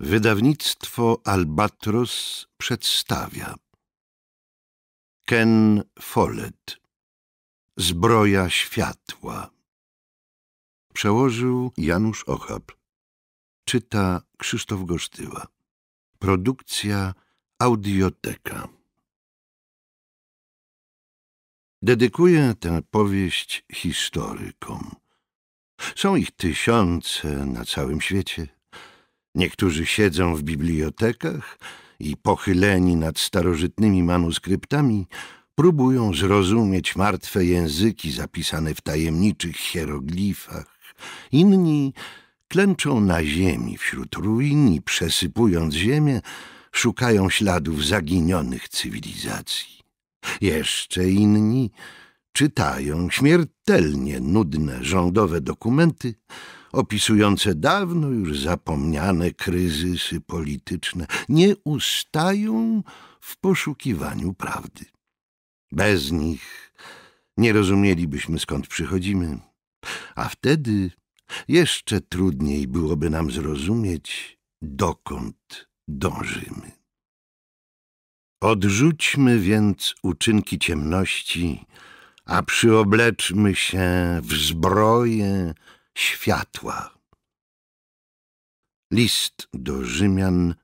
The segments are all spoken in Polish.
Wydawnictwo Albatros przedstawia Ken Follett Zbroja światła Przełożył Janusz Ochab Czyta Krzysztof Gosztyła Produkcja Audioteka Dedykuję tę powieść historykom. Są ich tysiące na całym świecie Niektórzy siedzą w bibliotekach i pochyleni nad starożytnymi manuskryptami próbują zrozumieć martwe języki zapisane w tajemniczych hieroglifach. Inni klęczą na ziemi wśród ruin i przesypując ziemię szukają śladów zaginionych cywilizacji. Jeszcze inni czytają śmiertelnie nudne rządowe dokumenty, opisujące dawno już zapomniane kryzysy polityczne, nie ustają w poszukiwaniu prawdy. Bez nich nie rozumielibyśmy skąd przychodzimy, a wtedy jeszcze trudniej byłoby nam zrozumieć, dokąd dążymy. Odrzućmy więc uczynki ciemności, a przyobleczmy się w zbroję światła. List do Rzymian,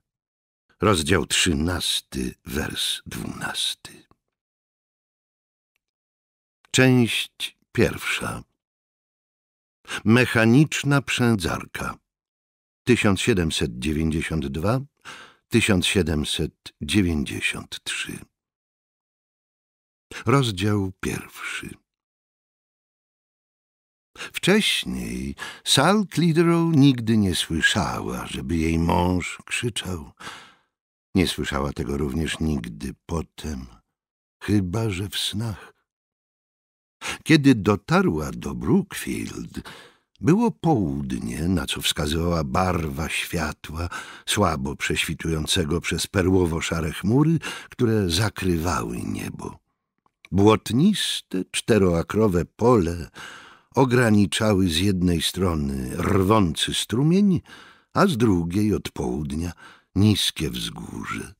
rozdział trzynasty, wers dwunasty. Część pierwsza. Mechaniczna przędzarka 1792 1793 Rozdział pierwszy Wcześniej Sal Cliderow nigdy nie słyszała, żeby jej mąż krzyczał. Nie słyszała tego również nigdy potem, chyba że w snach. Kiedy dotarła do Brookfield, było południe, na co wskazywała barwa światła, słabo prześwitującego przez perłowo-szare chmury, które zakrywały niebo. Błotniste, czteroakrowe pole ograniczały z jednej strony rwący strumień, a z drugiej od południa niskie wzgórze.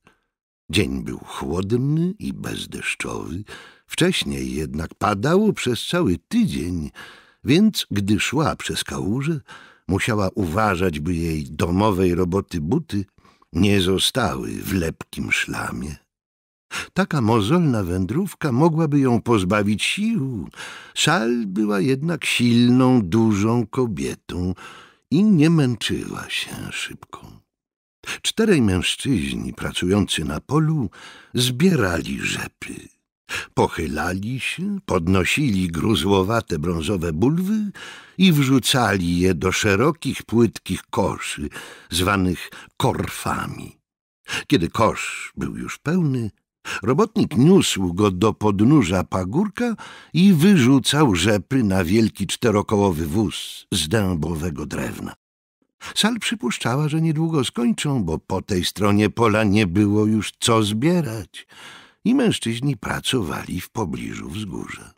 Dzień był chłodny i bezdeszczowy, wcześniej jednak padało przez cały tydzień, więc gdy szła przez kałuże, musiała uważać, by jej domowej roboty buty nie zostały w lepkim szlamie. Taka mozolna wędrówka mogłaby ją pozbawić sił. Sal była jednak silną, dużą kobietą i nie męczyła się szybko. Czterej mężczyźni pracujący na polu zbierali rzepy. Pochylali się, podnosili gruzłowate brązowe bulwy i wrzucali je do szerokich, płytkich koszy, zwanych korfami. Kiedy kosz był już pełny, Robotnik niósł go do podnóża pagórka i wyrzucał rzepy na wielki czterokołowy wóz z dębowego drewna. Sal przypuszczała, że niedługo skończą, bo po tej stronie pola nie było już co zbierać i mężczyźni pracowali w pobliżu wzgórza.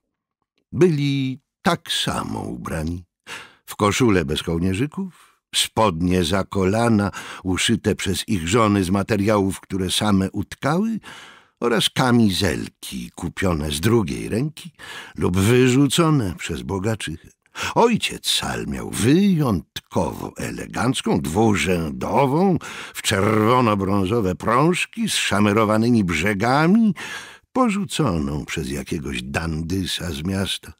Byli tak samo ubrani, w koszule bez kołnierzyków, spodnie za kolana uszyte przez ich żony z materiałów, które same utkały, oraz kamizelki kupione z drugiej ręki lub wyrzucone przez bogaczych. Ojciec Sal miał wyjątkowo elegancką, dwurzędową, w czerwono-brązowe prążki z szamerowanymi brzegami, porzuconą przez jakiegoś dandysa z miasta.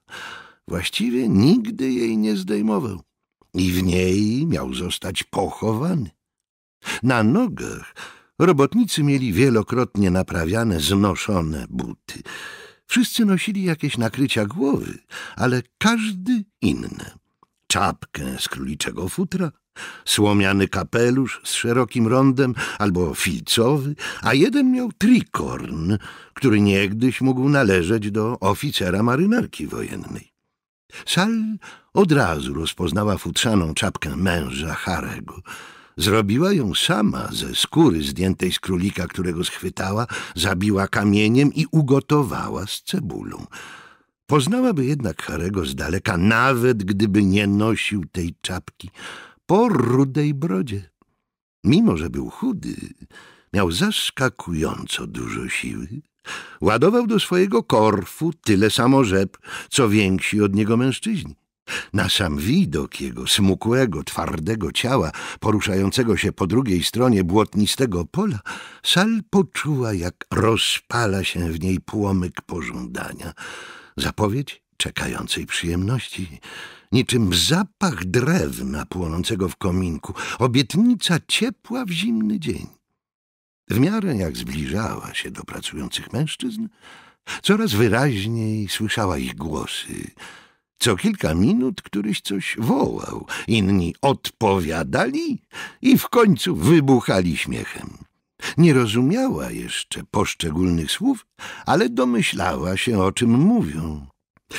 Właściwie nigdy jej nie zdejmował i w niej miał zostać pochowany. Na nogach Robotnicy mieli wielokrotnie naprawiane, znoszone buty. Wszyscy nosili jakieś nakrycia głowy, ale każdy inne. Czapkę z króliczego futra, słomiany kapelusz z szerokim rondem albo filcowy, a jeden miał trikorn, który niegdyś mógł należeć do oficera marynarki wojennej. Sal od razu rozpoznała futrzaną czapkę męża Harego – Zrobiła ją sama ze skóry zdjętej z królika, którego schwytała, zabiła kamieniem i ugotowała z cebulą. Poznałaby jednak Harego z daleka, nawet gdyby nie nosił tej czapki, po rudej brodzie. Mimo, że był chudy, miał zaskakująco dużo siły. Ładował do swojego korfu tyle samo rzep, co więksi od niego mężczyźni. Na sam widok jego smukłego, twardego ciała, poruszającego się po drugiej stronie błotnistego pola, Sal poczuła, jak rozpala się w niej płomyk pożądania. Zapowiedź czekającej przyjemności, niczym zapach drewna płonącego w kominku, obietnica ciepła w zimny dzień. W miarę jak zbliżała się do pracujących mężczyzn, coraz wyraźniej słyszała ich głosy – co kilka minut któryś coś wołał, inni odpowiadali i w końcu wybuchali śmiechem. Nie rozumiała jeszcze poszczególnych słów, ale domyślała się, o czym mówią.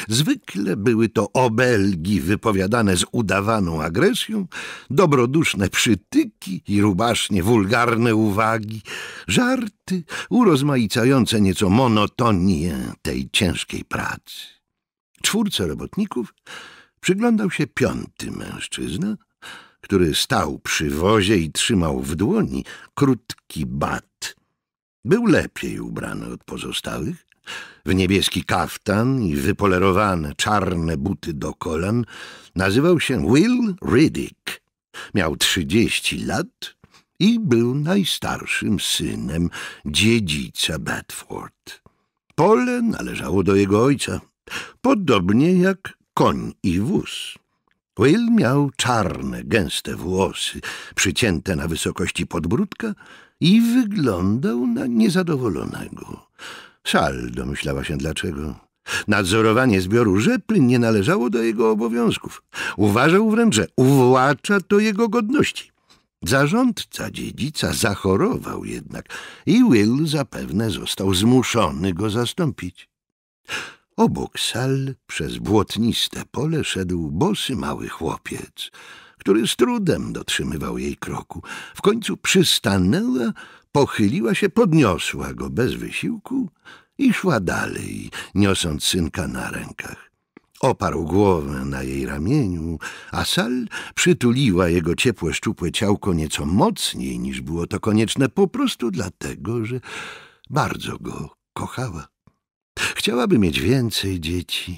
Zwykle były to obelgi wypowiadane z udawaną agresją, dobroduszne przytyki i rubasznie wulgarne uwagi, żarty urozmaicające nieco monotonię tej ciężkiej pracy czwórce robotników przyglądał się piąty mężczyzna, który stał przy wozie i trzymał w dłoni krótki bat. Był lepiej ubrany od pozostałych, w niebieski kaftan i wypolerowane czarne buty do kolan, nazywał się Will Riddick. Miał trzydzieści lat i był najstarszym synem dziedzica Bedford. Pole należało do jego ojca podobnie jak koń i wóz. Will miał czarne, gęste włosy, przycięte na wysokości podbródka i wyglądał na niezadowolonego. Sal domyślała się dlaczego. Nadzorowanie zbioru rzepy nie należało do jego obowiązków. Uważał wręcz, że uwłacza to jego godności. Zarządca dziedzica zachorował jednak i Will zapewne został zmuszony go zastąpić. Obok sal przez błotniste pole szedł bosy mały chłopiec, który z trudem dotrzymywał jej kroku. W końcu przystanęła, pochyliła się, podniosła go bez wysiłku i szła dalej, niosąc synka na rękach. Oparł głowę na jej ramieniu, a Sal przytuliła jego ciepłe, szczupłe ciałko nieco mocniej niż było to konieczne, po prostu dlatego, że bardzo go kochała. Chciałaby mieć więcej dzieci,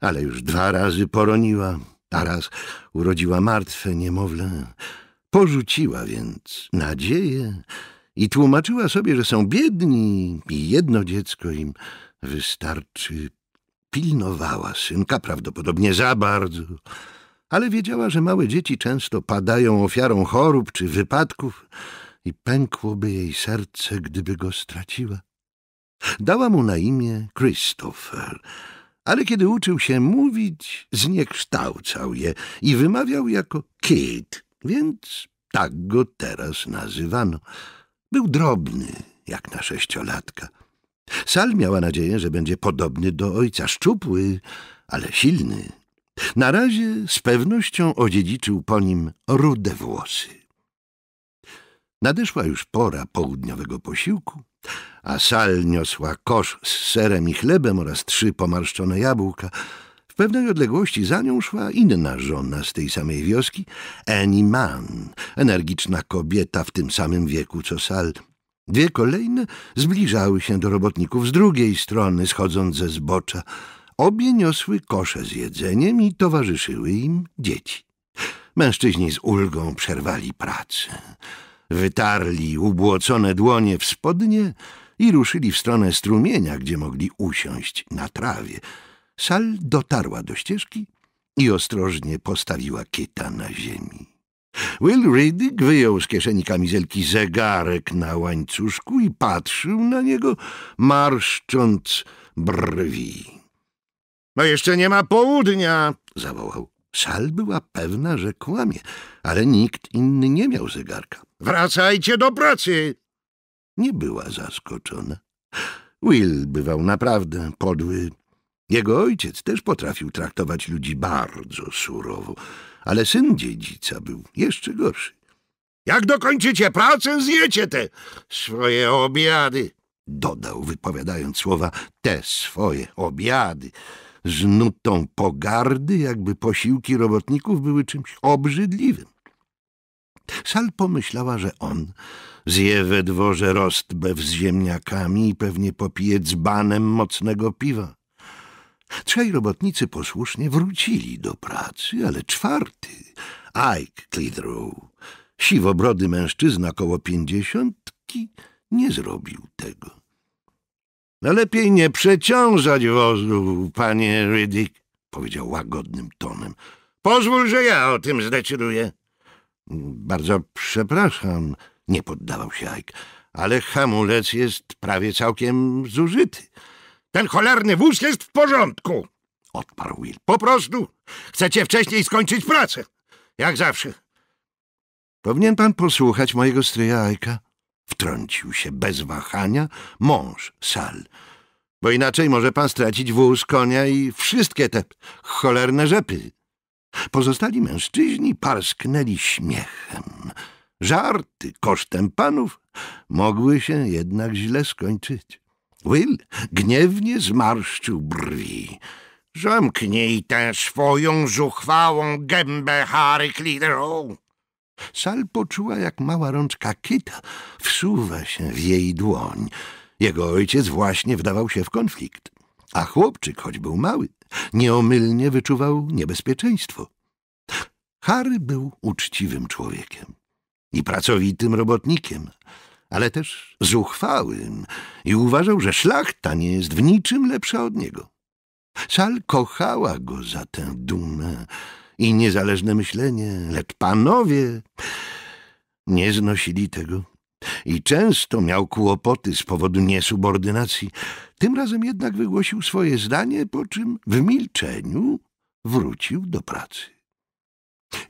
ale już dwa razy poroniła, a raz urodziła martwe niemowlę. Porzuciła więc nadzieję i tłumaczyła sobie, że są biedni i jedno dziecko im wystarczy. Pilnowała synka, prawdopodobnie za bardzo, ale wiedziała, że małe dzieci często padają ofiarą chorób czy wypadków i pękłoby jej serce, gdyby go straciła. Dała mu na imię Christopher, ale kiedy uczył się mówić, zniekształcał je i wymawiał jako Kid, więc tak go teraz nazywano. Był drobny, jak na sześciolatka. Sal miała nadzieję, że będzie podobny do ojca, szczupły, ale silny. Na razie z pewnością odziedziczył po nim rude włosy. Nadeszła już pora południowego posiłku a sal niosła kosz z serem i chlebem oraz trzy pomarszczone jabłka. W pewnej odległości za nią szła inna żona z tej samej wioski, Annie Mann, energiczna kobieta w tym samym wieku co sal. Dwie kolejne zbliżały się do robotników z drugiej strony, schodząc ze zbocza. Obie niosły kosze z jedzeniem i towarzyszyły im dzieci. Mężczyźni z ulgą przerwali pracę. Wytarli ubłocone dłonie w spodnie i ruszyli w stronę strumienia, gdzie mogli usiąść na trawie. Sal dotarła do ścieżki i ostrożnie postawiła kita na ziemi. Will Riddick wyjął z kieszeni kamizelki zegarek na łańcuszku i patrzył na niego, marszcząc brwi. — No jeszcze nie ma południa! — zawołał. Sal była pewna, że kłamie, ale nikt inny nie miał zegarka. Wracajcie do pracy! Nie była zaskoczona. Will bywał naprawdę podły. Jego ojciec też potrafił traktować ludzi bardzo surowo, ale syn dziedzica był jeszcze gorszy. Jak dokończycie pracę, zjecie te swoje obiady, dodał, wypowiadając słowa te swoje obiady, z nutą pogardy, jakby posiłki robotników były czymś obrzydliwym. Sal pomyślała, że on zje we dworze rostbew z ziemniakami i pewnie popije dzbanem mocnego piwa. Trzej robotnicy posłusznie wrócili do pracy, ale czwarty, Ike Clitheroe, siwobrody mężczyzna koło pięćdziesiątki, nie zrobił tego. No lepiej nie przeciążać wozu, panie Riddick, powiedział łagodnym tonem. Pozwól, że ja o tym zdecyduję. Bardzo przepraszam, nie poddawał się Ajk, ale hamulec jest prawie całkiem zużyty. Ten cholerny wóz jest w porządku, odparł Will. Po prostu chcecie wcześniej skończyć pracę, jak zawsze. Powinien pan posłuchać mojego stryja Ajka, wtrącił się bez wahania mąż Sal, bo inaczej może pan stracić wóz, konia i wszystkie te cholerne rzepy. Pozostali mężczyźni parsknęli śmiechem. Żarty kosztem panów mogły się jednak źle skończyć. Will gniewnie zmarszczył brwi. Zamknij tę swoją zuchwałą gębę, Harry Cliderow. Sal poczuła, jak mała rączka kita wsuwa się w jej dłoń. Jego ojciec właśnie wdawał się w konflikt a chłopczyk, choć był mały, nieomylnie wyczuwał niebezpieczeństwo. Harry był uczciwym człowiekiem i pracowitym robotnikiem, ale też zuchwałym i uważał, że szlachta nie jest w niczym lepsza od niego. Sal kochała go za tę dumę i niezależne myślenie, lecz panowie nie znosili tego i często miał kłopoty z powodu niesubordynacji. Tym razem jednak wygłosił swoje zdanie, po czym w milczeniu wrócił do pracy.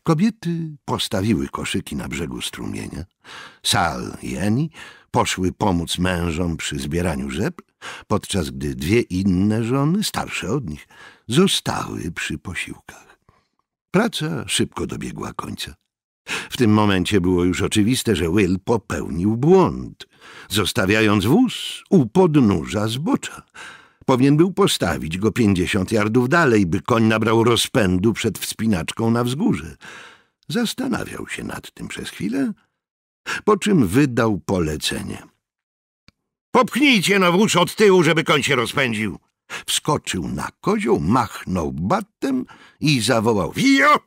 Kobiety postawiły koszyki na brzegu strumienia. Sal i Eni poszły pomóc mężom przy zbieraniu rzep, podczas gdy dwie inne żony, starsze od nich, zostały przy posiłkach. Praca szybko dobiegła końca. W tym momencie było już oczywiste, że Will popełnił błąd, zostawiając wóz u podnóża zbocza. Powinien był postawić go pięćdziesiąt yardów dalej, by koń nabrał rozpędu przed wspinaczką na wzgórze. Zastanawiał się nad tym przez chwilę, po czym wydał polecenie. Popchnijcie no wóz od tyłu, żeby koń się rozpędził. Wskoczył na kozioł, machnął batem i zawołał. Wio!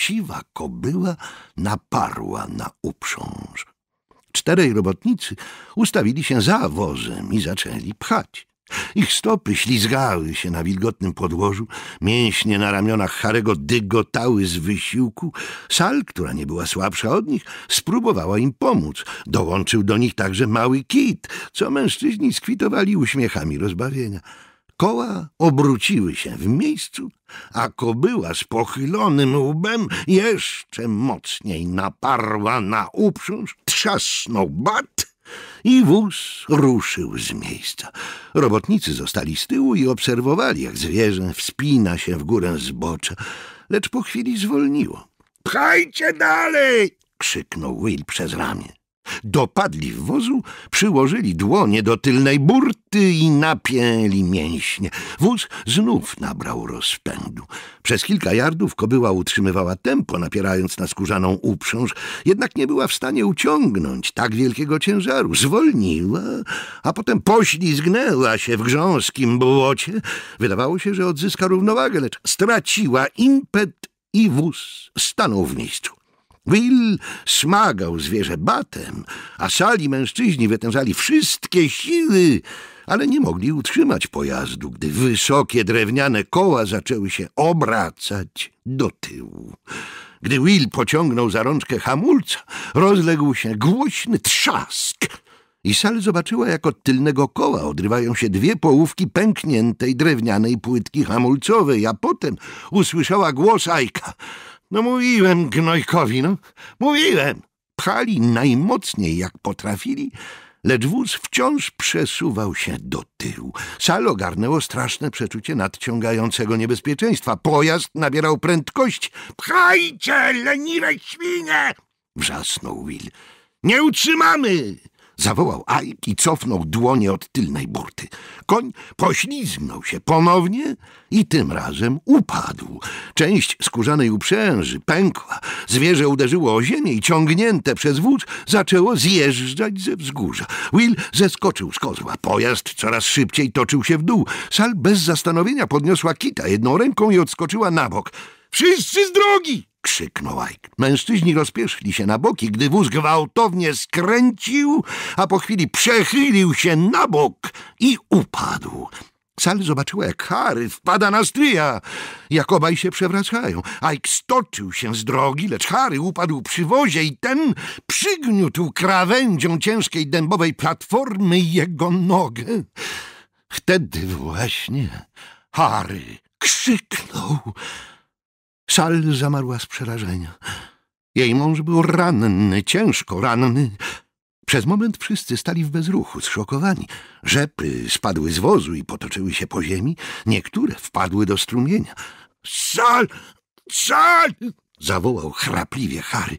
siwa kobyła naparła na uprząż. Czterej robotnicy ustawili się za wozem i zaczęli pchać. Ich stopy ślizgały się na wilgotnym podłożu, mięśnie na ramionach Harego dygotały z wysiłku. Sal, która nie była słabsza od nich, spróbowała im pomóc. Dołączył do nich także mały kit, co mężczyźni skwitowali uśmiechami rozbawienia. Koła obróciły się w miejscu, a kobyła z pochylonym łbem jeszcze mocniej naparła na uprząż, trzasnął bat i wóz ruszył z miejsca. Robotnicy zostali z tyłu i obserwowali, jak zwierzę wspina się w górę zbocza, lecz po chwili zwolniło. — Pchajcie dalej! — krzyknął Will przez ramię. Dopadli w wozu, przyłożyli dłonie do tylnej burty i napięli mięśnie. Wóz znów nabrał rozpędu. Przez kilka jardów kobyła utrzymywała tempo, napierając na skórzaną uprząż, jednak nie była w stanie uciągnąć tak wielkiego ciężaru. Zwolniła, a potem poślizgnęła się w grząskim błocie. Wydawało się, że odzyska równowagę, lecz straciła impet i wóz stanął w miejscu. Will smagał zwierzę batem, a sali mężczyźni wytężali wszystkie siły, ale nie mogli utrzymać pojazdu, gdy wysokie drewniane koła zaczęły się obracać do tyłu. Gdy Will pociągnął za rączkę hamulca, rozległ się głośny trzask i Sal zobaczyła, jak od tylnego koła odrywają się dwie połówki pękniętej drewnianej płytki hamulcowej, a potem usłyszała głos Ajka – no mówiłem gnojkowi, no, mówiłem. Pchali najmocniej jak potrafili, lecz wóz wciąż przesuwał się do tyłu. Sal ogarnęło straszne przeczucie nadciągającego niebezpieczeństwa. Pojazd nabierał prędkości. Pchajcie, leniwe świnie! Wrzasnął Will. Nie utrzymamy! Zawołał Ajk i cofnął dłonie od tylnej burty. Koń poślizgnął się ponownie i tym razem upadł. Część skórzanej uprzęży pękła. Zwierzę uderzyło o ziemię i ciągnięte przez wóz zaczęło zjeżdżać ze wzgórza. Will zeskoczył z kozła. Pojazd coraz szybciej toczył się w dół. Sal bez zastanowienia podniosła kita jedną ręką i odskoczyła na bok. Wszyscy z drogi! krzyknął Ike. Mężczyźni rozpieszli się na boki, gdy wóz gwałtownie skręcił, a po chwili przechylił się na bok i upadł. Sal zobaczyła, jak Harry wpada na stryja, jak obaj się przewracają. Ike stoczył się z drogi, lecz Harry upadł przy wozie i ten przygniótł krawędzią ciężkiej dębowej platformy jego nogę. Wtedy właśnie Harry krzyknął. Sal zamarła z przerażenia. Jej mąż był ranny, ciężko ranny. Przez moment wszyscy stali w bezruchu, zszokowani. Rzepy spadły z wozu i potoczyły się po ziemi. Niektóre wpadły do strumienia. Sal! Sal! zawołał chrapliwie Harry.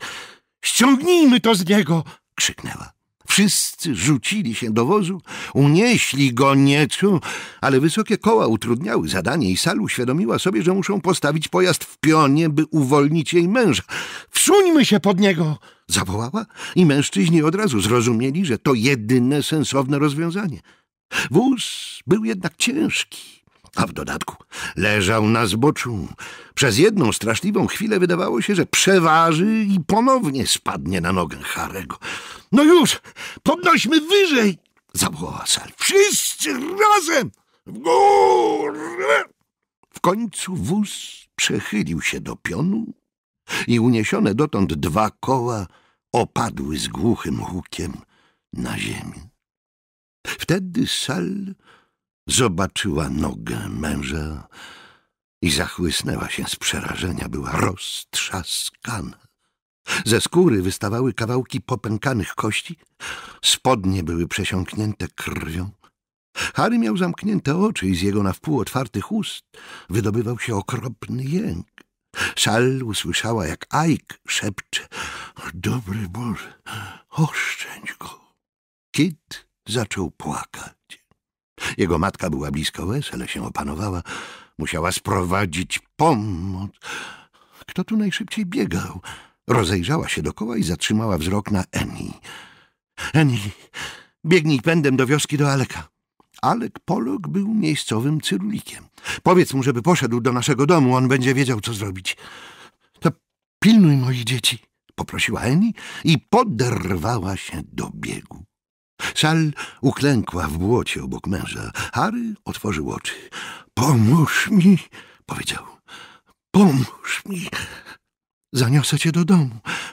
Ściągnijmy to z niego! krzyknęła. Wszyscy rzucili się do wozu, unieśli go nieco, ale wysokie koła utrudniały zadanie i Sal uświadomiła sobie, że muszą postawić pojazd w pionie, by uwolnić jej męża. Wsuńmy się pod niego! zawołała i mężczyźni od razu zrozumieli, że to jedyne sensowne rozwiązanie. Wóz był jednak ciężki a w dodatku leżał na zboczu. Przez jedną straszliwą chwilę wydawało się, że przeważy i ponownie spadnie na nogę Harego. No już, podnośmy wyżej! zawołała Sal. Wszyscy razem! W górę! W końcu wóz przechylił się do pionu i uniesione dotąd dwa koła opadły z głuchym hukiem na ziemię. Wtedy Sal Zobaczyła nogę męża i zachłysnęła się z przerażenia. Była roztrzaskana. Ze skóry wystawały kawałki popękanych kości, spodnie były przesiąknięte krwią. Harry miał zamknięte oczy i z jego na wpół otwartych ust wydobywał się okropny jęk. Sal usłyszała, jak Ajk szepcze — Dobry Boże, oszczędź go! Kit zaczął płakać. Jego matka była blisko łez, ale się opanowała. Musiała sprowadzić pomoc. Kto tu najszybciej biegał? Rozejrzała się dokoła i zatrzymała wzrok na Eni. Eni, biegnij pędem do wioski do Aleka. Alek Polok był miejscowym cyrulikiem. Powiedz mu, żeby poszedł do naszego domu, on będzie wiedział, co zrobić. To pilnuj moich dzieci, poprosiła Eni i poderwała się do biegu. Sal uklękła w błocie obok męża. Harry otworzył oczy. Pomóż mi, powiedział. Pomóż mi. Zaniosę cię do domu,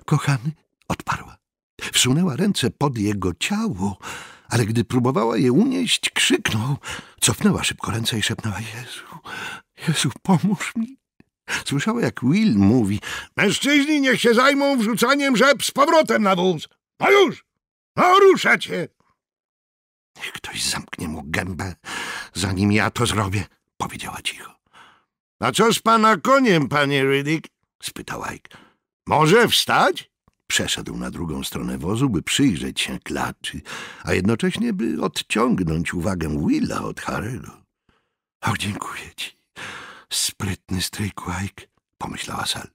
kochany, odparła. Wsunęła ręce pod jego ciało, ale gdy próbowała je unieść, krzyknął. Cofnęła szybko ręce i szepnęła: Jezu, Jezu, pomóż mi. Słyszała, jak Will mówi: Mężczyźni niech się zajmą wrzucaniem rzep z powrotem na wóz. No już! No rusza cię! Niech ktoś zamknie mu gębę, zanim ja to zrobię, powiedziała cicho. A co z pana koniem, panie Riddick? spytał Ike. Może wstać? Przeszedł na drugą stronę wozu, by przyjrzeć się klaczy, a jednocześnie by odciągnąć uwagę Willa od Harego. — O, dziękuję ci. Sprytny stryjku, Ike — pomyślała Sal.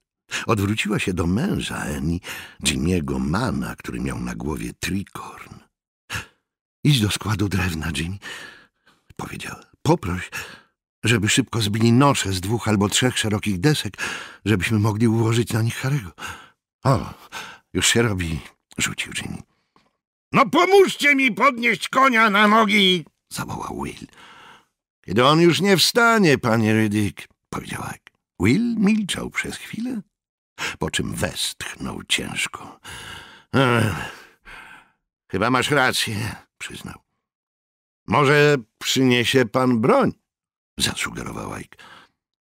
Odwróciła się do męża Eni, Jimmy'ego Mana, który miał na głowie trikorn. Idź do składu drewna, Jimmy, Powiedział. Poproś, żeby szybko zbili nosze z dwóch albo trzech szerokich desek, żebyśmy mogli ułożyć na nich Harego. O, już się robi, rzucił Jimmy. No pomóżcie mi podnieść konia na nogi, zawołał Will. Kiedy on już nie wstanie, panie Rydik, powiedział Ike. Will milczał przez chwilę, po czym westchnął ciężko. Ech, chyba masz rację przyznał. Może przyniesie pan broń, zasugerował Ajk,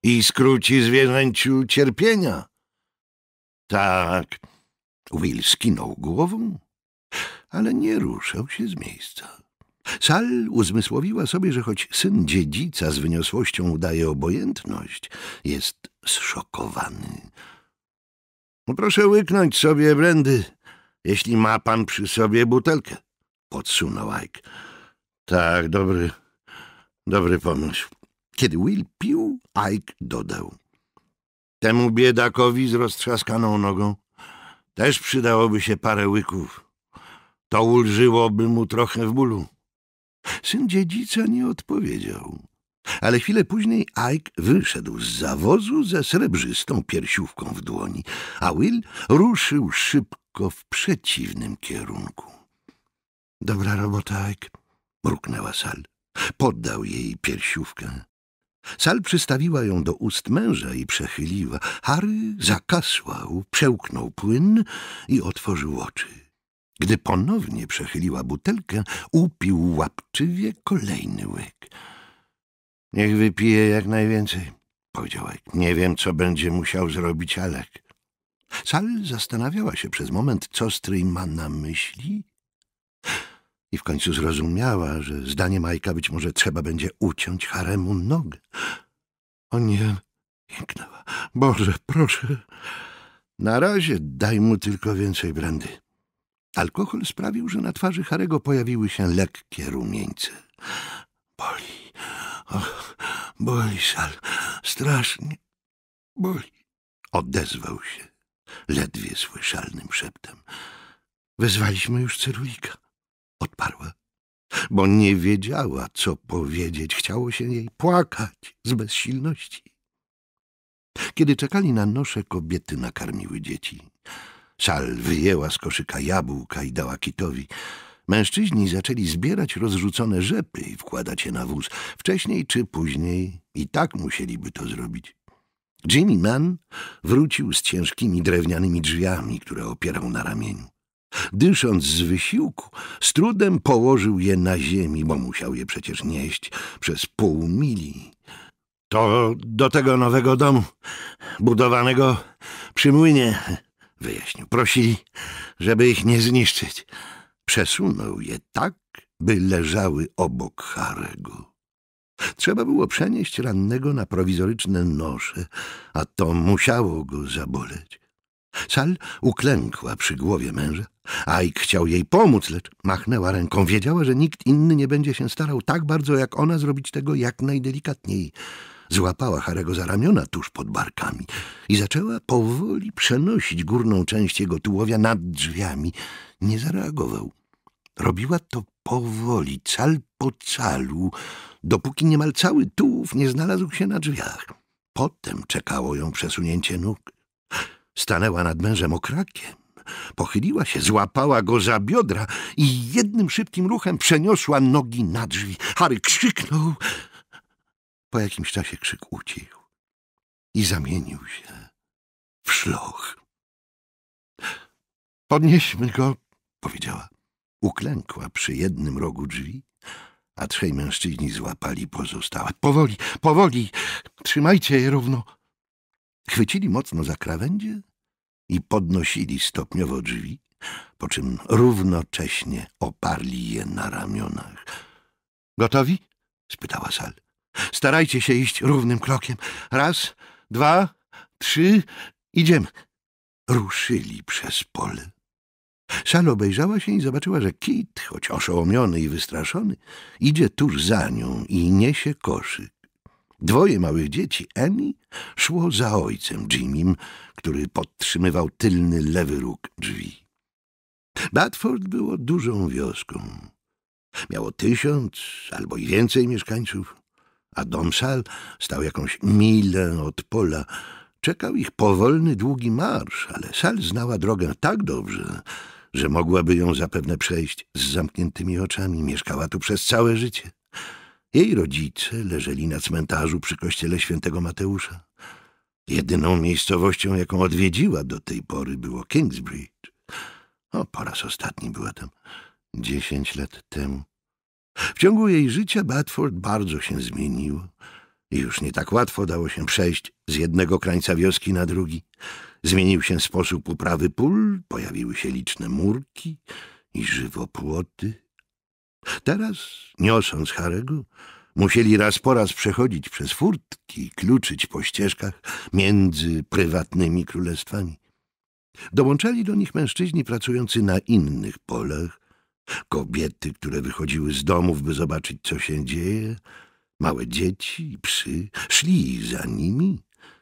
i skróci zwierzęciu cierpienia. Tak, Will skinął głową, ale nie ruszał się z miejsca. Sal uzmysłowiła sobie, że choć syn dziedzica z wyniosłością udaje obojętność, jest zszokowany. — Proszę łyknąć sobie brandy, jeśli ma pan przy sobie butelkę odsunął Ike. Tak, dobry, dobry pomysł. Kiedy Will pił, Ike dodał. Temu biedakowi z roztrzaskaną nogą też przydałoby się parę łyków. To ulżyłoby mu trochę w bólu. Syn dziedzica nie odpowiedział, ale chwilę później Ike wyszedł z zawozu ze srebrzystą piersiówką w dłoni, a Will ruszył szybko w przeciwnym kierunku. Dobra robota, Ek, mruknęła Sal. Poddał jej piersiówkę. Sal przystawiła ją do ust męża i przechyliła. Harry zakasłał, przełknął płyn i otworzył oczy. Gdy ponownie przechyliła butelkę, upił łapczywie kolejny łyk. Niech wypije jak najwięcej, powiedział Ek. Nie wiem, co będzie musiał zrobić Alek. Sal zastanawiała się przez moment, co stryj ma na myśli i w końcu zrozumiała, że zdanie Majka być może trzeba będzie uciąć haremu nogę. O nie, jęknęła. Boże, proszę. Na razie daj mu tylko więcej brandy. Alkohol sprawił, że na twarzy Harego pojawiły się lekkie rumieńce. Boli. Och, boli, Sal. Strasznie. Boli. Odezwał się ledwie słyszalnym szeptem. Wezwaliśmy już Cyrulika odparła, bo nie wiedziała, co powiedzieć. Chciało się jej płakać z bezsilności. Kiedy czekali na nosze, kobiety nakarmiły dzieci. Sal wyjęła z koszyka jabłka i dała kitowi. Mężczyźni zaczęli zbierać rozrzucone rzepy i wkładać je na wóz. Wcześniej czy później i tak musieliby to zrobić. Jimmy Mann wrócił z ciężkimi drewnianymi drzwiami, które opierał na ramieniu. Dysząc z wysiłku, z trudem położył je na ziemi, bo musiał je przecież nieść przez pół mili. To do tego nowego domu, budowanego przy młynie, wyjaśnił. Prosili, żeby ich nie zniszczyć. Przesunął je tak, by leżały obok Harego. Trzeba było przenieść rannego na prowizoryczne nosze, a to musiało go zaboleć. Sal uklękła przy głowie męża. Ajk chciał jej pomóc, lecz machnęła ręką. Wiedziała, że nikt inny nie będzie się starał tak bardzo jak ona zrobić tego jak najdelikatniej. Złapała Harego za ramiona tuż pod barkami i zaczęła powoli przenosić górną część jego tułowia nad drzwiami. Nie zareagował. Robiła to powoli, cal po calu, dopóki niemal cały tułów nie znalazł się na drzwiach. Potem czekało ją przesunięcie nóg, Stanęła nad mężem okrakiem. Pochyliła się, złapała go za biodra i jednym szybkim ruchem przeniosła nogi na drzwi. Harry krzyknął. Po jakimś czasie krzyk ucichł i zamienił się w szloch. Podnieśmy go, powiedziała. Uklękła przy jednym rogu drzwi, a trzej mężczyźni złapali pozostałe. Powoli, powoli, trzymajcie je równo. Chwycili mocno za krawędzie i podnosili stopniowo drzwi, po czym równocześnie oparli je na ramionach. Gotowi? spytała Sal. Starajcie się iść równym krokiem. Raz, dwa, trzy, idziemy. Ruszyli przez pole. Sal obejrzała się i zobaczyła, że Kit, choć oszołomiony i wystraszony, idzie tuż za nią i niesie koszyk. Dwoje małych dzieci, Emi, szło za ojcem Jimim, który podtrzymywał tylny lewy róg drzwi. Batford było dużą wioską. Miało tysiąc albo i więcej mieszkańców, a dom sal stał jakąś milę od pola. Czekał ich powolny, długi marsz, ale sal znała drogę tak dobrze, że mogłaby ją zapewne przejść z zamkniętymi oczami. Mieszkała tu przez całe życie. Jej rodzice leżeli na cmentarzu przy kościele świętego Mateusza. Jedyną miejscowością, jaką odwiedziła do tej pory, było Kingsbridge. O, po raz ostatni była tam dziesięć lat temu. W ciągu jej życia Bedford bardzo się zmieniło i już nie tak łatwo dało się przejść z jednego krańca wioski na drugi. Zmienił się sposób uprawy pól, pojawiły się liczne murki i żywopłoty. Teraz, niosąc Harego, musieli raz po raz przechodzić przez furtki, kluczyć po ścieżkach między prywatnymi królestwami. Dołączali do nich mężczyźni pracujący na innych polach, kobiety, które wychodziły z domów, by zobaczyć, co się dzieje, małe dzieci i psy szli za nimi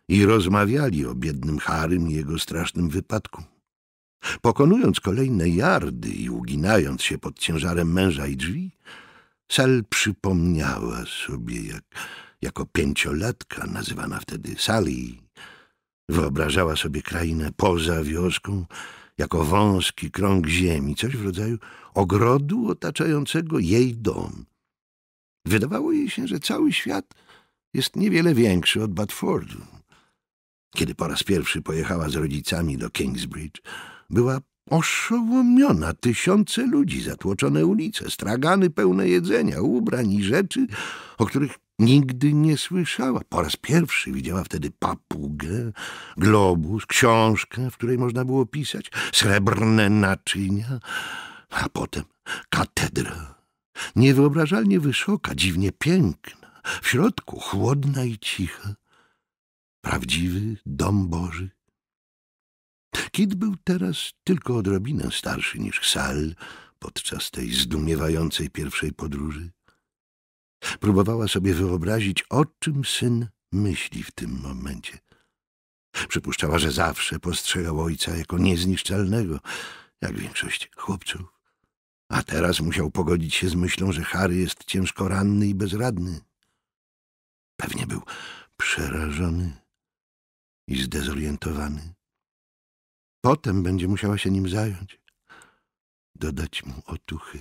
i rozmawiali o biednym Harym i jego strasznym wypadku. Pokonując kolejne jardy i uginając się pod ciężarem męża i drzwi, Sal przypomniała sobie, jak jako pięciolatka, nazywana wtedy Sali, wyobrażała sobie krainę poza wioską, jako wąski krąg ziemi, coś w rodzaju ogrodu otaczającego jej dom. Wydawało jej się, że cały świat jest niewiele większy od Batfordu. Kiedy po raz pierwszy pojechała z rodzicami do Kingsbridge, była oszołomiona. Tysiące ludzi, zatłoczone ulice, stragany pełne jedzenia, ubrań i rzeczy, o których nigdy nie słyszała. Po raz pierwszy widziała wtedy papugę, globus, książkę, w której można było pisać, srebrne naczynia, a potem katedra. Niewyobrażalnie wysoka, dziwnie piękna, w środku chłodna i cicha. Prawdziwy dom Boży Kit był teraz tylko odrobinę starszy niż Sal podczas tej zdumiewającej pierwszej podróży. Próbowała sobie wyobrazić, o czym syn myśli w tym momencie. Przypuszczała, że zawsze postrzegał ojca jako niezniszczalnego, jak większość chłopców. A teraz musiał pogodzić się z myślą, że Harry jest ciężko ranny i bezradny. Pewnie był przerażony i zdezorientowany. Potem będzie musiała się nim zająć, dodać mu otuchy.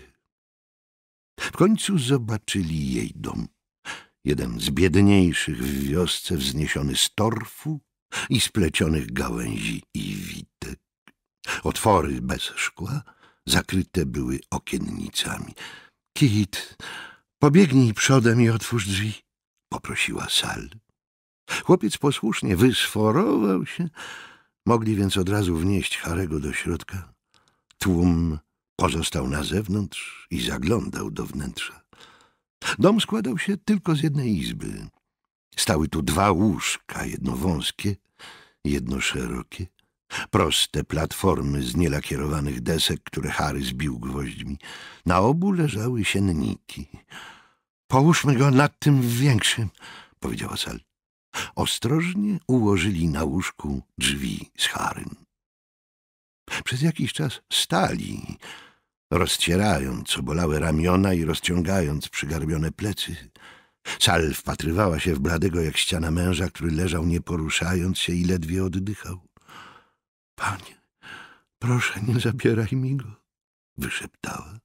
W końcu zobaczyli jej dom. Jeden z biedniejszych w wiosce, wzniesiony z torfu i splecionych gałęzi i witek. Otwory bez szkła zakryte były okiennicami. Kit, pobiegnij przodem i otwórz drzwi, poprosiła Sal. Chłopiec posłusznie wysforował się, Mogli więc od razu wnieść Harego do środka. Tłum pozostał na zewnątrz i zaglądał do wnętrza. Dom składał się tylko z jednej izby. Stały tu dwa łóżka, jedno wąskie, jedno szerokie. Proste platformy z nielakierowanych desek, które Harry zbił gwoźdźmi. Na obu leżały sienniki. Połóżmy go nad tym większym, powiedziała Sally. Ostrożnie ułożyli na łóżku drzwi z harym. Przez jakiś czas stali, rozcierając obolałe ramiona i rozciągając przygarbione plecy. Sal wpatrywała się w bladego jak ściana męża, który leżał nie poruszając się i ledwie oddychał. — Panie, proszę, nie zabieraj mi go — wyszeptała.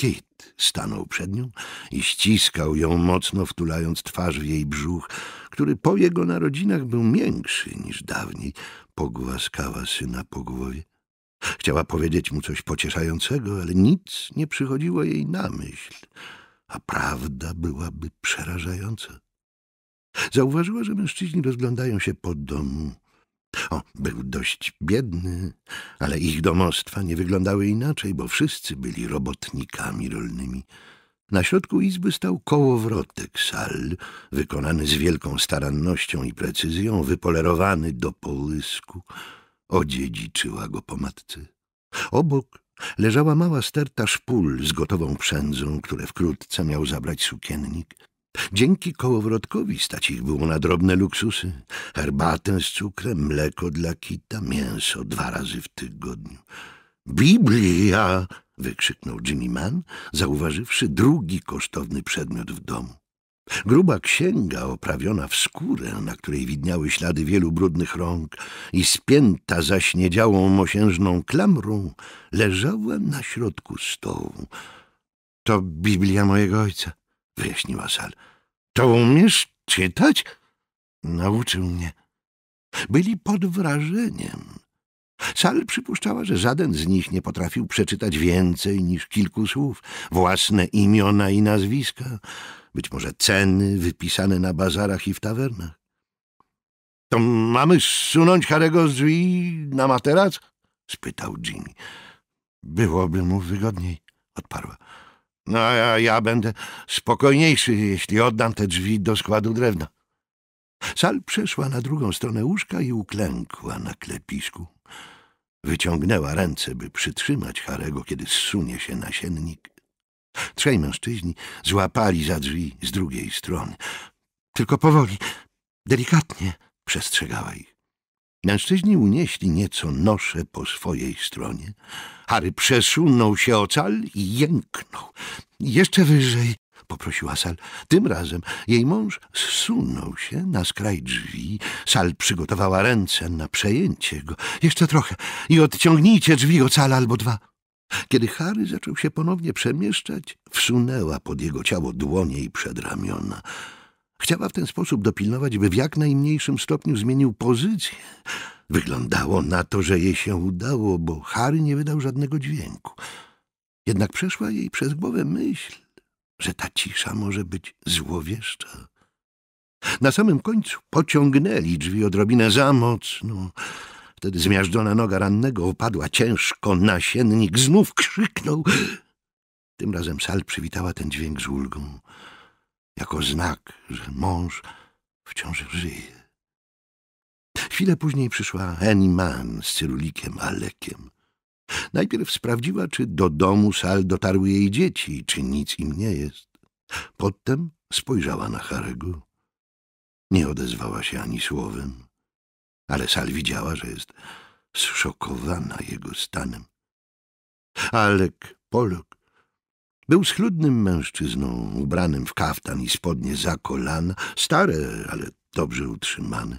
Kit stanął przed nią i ściskał ją mocno, wtulając twarz w jej brzuch, który po jego narodzinach był miększy niż dawniej. Pogłaskała syna po głowie. Chciała powiedzieć mu coś pocieszającego, ale nic nie przychodziło jej na myśl, a prawda byłaby przerażająca. Zauważyła, że mężczyźni rozglądają się po domu o, był dość biedny, ale ich domostwa nie wyglądały inaczej, bo wszyscy byli robotnikami rolnymi. Na środku izby stał kołowrotek sal, wykonany z wielką starannością i precyzją, wypolerowany do połysku. Odziedziczyła go po matce. Obok leżała mała sterta szpul z gotową przędzą, które wkrótce miał zabrać sukiennik. Dzięki kołowrotkowi stać ich było na drobne luksusy. Herbatę z cukrem, mleko dla kita, mięso dwa razy w tygodniu. Biblia! wykrzyknął Jimmy Man, zauważywszy drugi kosztowny przedmiot w domu. Gruba księga oprawiona w skórę, na której widniały ślady wielu brudnych rąk i spięta zaśniedziałą mosiężną klamrą, leżała na środku stołu. To Biblia mojego ojca, wyjaśniła Sal. To umiesz czytać? Nauczył mnie. Byli pod wrażeniem. Sal przypuszczała, że żaden z nich nie potrafił przeczytać więcej niż kilku słów, własne imiona i nazwiska, być może ceny wypisane na bazarach i w tawernach. — To mamy zsunąć Harego z drzwi na materac? — spytał Jimmy. — Byłoby mu wygodniej — odparła. No a ja będę spokojniejszy, jeśli oddam te drzwi do składu drewna. Sal przeszła na drugą stronę łóżka i uklękła na klepisku. Wyciągnęła ręce, by przytrzymać Harego, kiedy zsunie się nasiennik. Trzej mężczyźni złapali za drzwi z drugiej strony. Tylko powoli, delikatnie przestrzegała ich. Mężczyźni unieśli nieco nosze po swojej stronie. Harry przesunął się o cal i jęknął. Jeszcze wyżej, poprosiła Sal. Tym razem jej mąż zsunął się na skraj drzwi. Sal przygotowała ręce na przejęcie go. Jeszcze trochę i odciągnijcie drzwi o cal albo dwa. Kiedy Harry zaczął się ponownie przemieszczać, wsunęła pod jego ciało dłonie i przedramiona. Chciała w ten sposób dopilnować, by w jak najmniejszym stopniu zmienił pozycję. Wyglądało na to, że jej się udało, bo Harry nie wydał żadnego dźwięku. Jednak przeszła jej przez głowę myśl, że ta cisza może być złowieszcza. Na samym końcu pociągnęli drzwi odrobinę za mocno. Wtedy zmiażdżona noga rannego opadła ciężko na siennik. Znów krzyknął. Tym razem sal przywitała ten dźwięk z ulgą jako znak, że mąż wciąż żyje. Chwilę później przyszła Annie Mann z Cyrulikiem Alekiem. Najpierw sprawdziła, czy do domu sal dotarły jej dzieci, czy nic im nie jest. Potem spojrzała na Harego. Nie odezwała się ani słowem, ale sal widziała, że jest zszokowana jego stanem. Alek Polok był schludnym mężczyzną, ubranym w kaftan i spodnie za kolan, stare, ale dobrze utrzymane.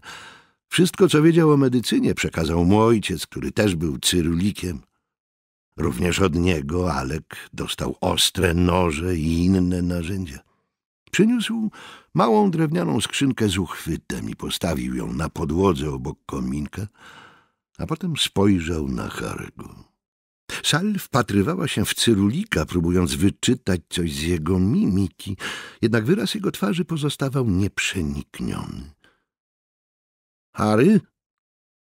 Wszystko, co wiedział o medycynie, przekazał mu ojciec, który też był cyrulikiem. Również od niego Alek dostał ostre noże i inne narzędzia. Przyniósł małą drewnianą skrzynkę z uchwytem i postawił ją na podłodze obok kominka, a potem spojrzał na Harego. Sal wpatrywała się w cyrulika, próbując wyczytać coś z jego mimiki, jednak wyraz jego twarzy pozostawał nieprzenikniony. — Harry?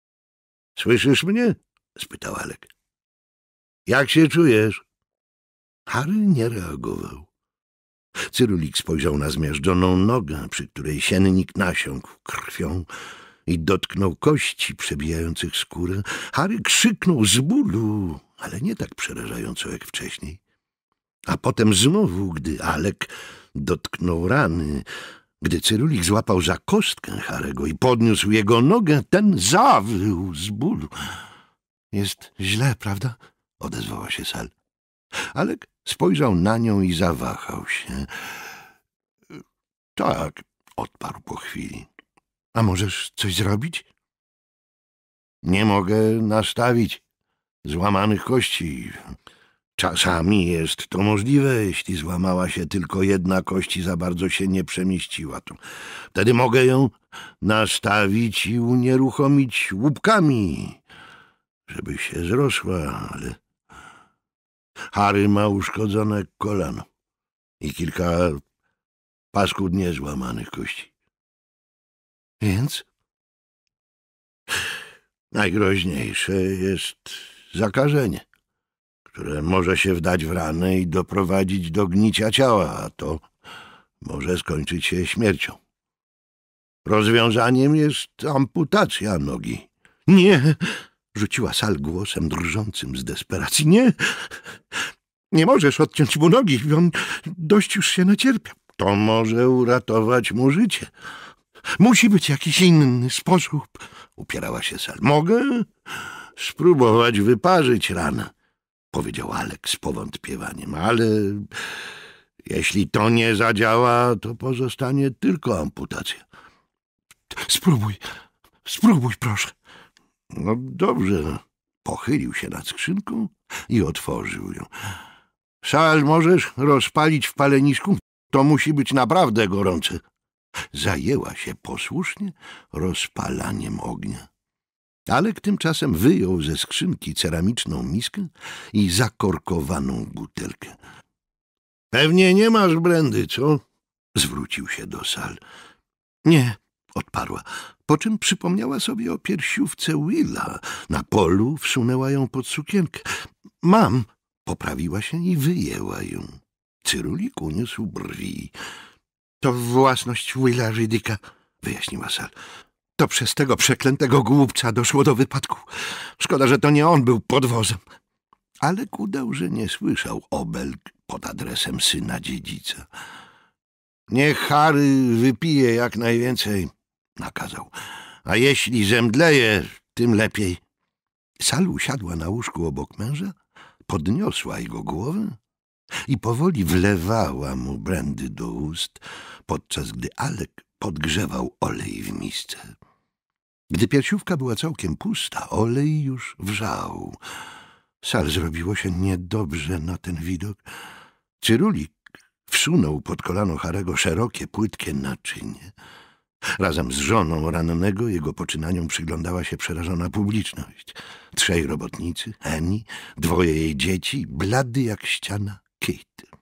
— Słyszysz mnie? — spytał Alek. — Jak się czujesz? Harry nie reagował. Cyrulik spojrzał na zmiażdżoną nogę, przy której siennik nasiąkł krwią i dotknął kości przebijających skórę. Harry krzyknął z bólu, ale nie tak przerażająco jak wcześniej. A potem znowu, gdy Alek dotknął rany, gdy Cyrulik złapał za kostkę Harego i podniósł jego nogę, ten zawył z bólu. Jest źle, prawda? odezwała się Sal. Alek spojrzał na nią i zawahał się. Tak, odparł po chwili. A możesz coś zrobić? Nie mogę nastawić, złamanych kości. Czasami jest to możliwe, jeśli złamała się tylko jedna kość i za bardzo się nie przemieściła. To wtedy mogę ją nastawić i unieruchomić łupkami, żeby się zrosła, ale... Harry ma uszkodzone kolano i kilka paskudnie złamanych kości. Więc? Najgroźniejsze jest zakażenie, które może się wdać w ranę i doprowadzić do gnicia ciała, a to może skończyć się śmiercią. Rozwiązaniem jest amputacja nogi. Nie! rzuciła Sal głosem drżącym z desperacji. Nie! Nie możesz odciąć mu nogi, on dość już się nacierpiał. To może uratować mu życie. Musi być jakiś inny sposób, upierała się Sal. Mogę? spróbować wyparzyć rana, powiedział Alek z powątpiewaniem, ale jeśli to nie zadziała, to pozostanie tylko amputacja. Spróbuj, spróbuj, proszę. No dobrze. Pochylił się nad skrzynką i otworzył ją. Szal możesz rozpalić w palenisku? To musi być naprawdę gorące. Zajęła się posłusznie rozpalaniem ognia. Alek tymczasem wyjął ze skrzynki ceramiczną miskę i zakorkowaną butelkę. — Pewnie nie masz brędy, co? — zwrócił się do sal. — Nie — odparła, po czym przypomniała sobie o piersiówce Willa. Na polu wsunęła ją pod sukienkę. — Mam — poprawiła się i wyjęła ją. Cyrulik uniósł brwi. — To własność Willa Rydyka — wyjaśniła sal. To przez tego przeklętego głupca doszło do wypadku. Szkoda, że to nie on był podwozem. Ale kudał, że nie słyszał obelg pod adresem syna dziedzica. Niech Harry wypije jak najwięcej, nakazał. A jeśli zemdleje, tym lepiej. Sal usiadła na łóżku obok męża, podniosła jego głowę i powoli wlewała mu brandy do ust, podczas gdy Alek podgrzewał olej w misce. Gdy piersiówka była całkiem pusta, olej już wrzał. Sal zrobiło się niedobrze na ten widok. Cyrulik wsunął pod kolano Harego szerokie, płytkie naczynie. Razem z żoną rannego jego poczynaniom przyglądała się przerażona publiczność. Trzej robotnicy, Eni, dwoje jej dzieci, blady jak ściana, Kate.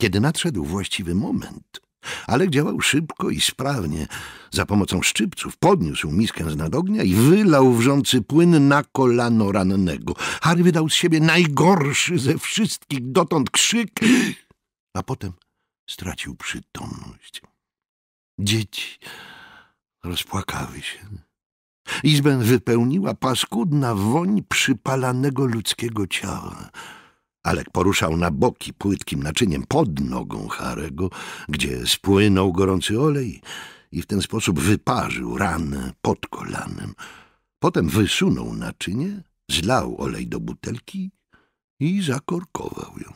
Kiedy nadszedł właściwy moment, ale działał szybko i sprawnie. Za pomocą szczypców podniósł miskę z nadognia i wylał wrzący płyn na kolano rannego. Harry wydał z siebie najgorszy ze wszystkich dotąd krzyk, a potem stracił przytomność. Dzieci rozpłakały się. Izbę wypełniła paskudna woń przypalanego ludzkiego ciała. Alek poruszał na boki płytkim naczyniem pod nogą Harego, gdzie spłynął gorący olej i w ten sposób wyparzył ranę pod kolanem. Potem wysunął naczynie, zlał olej do butelki i zakorkował ją.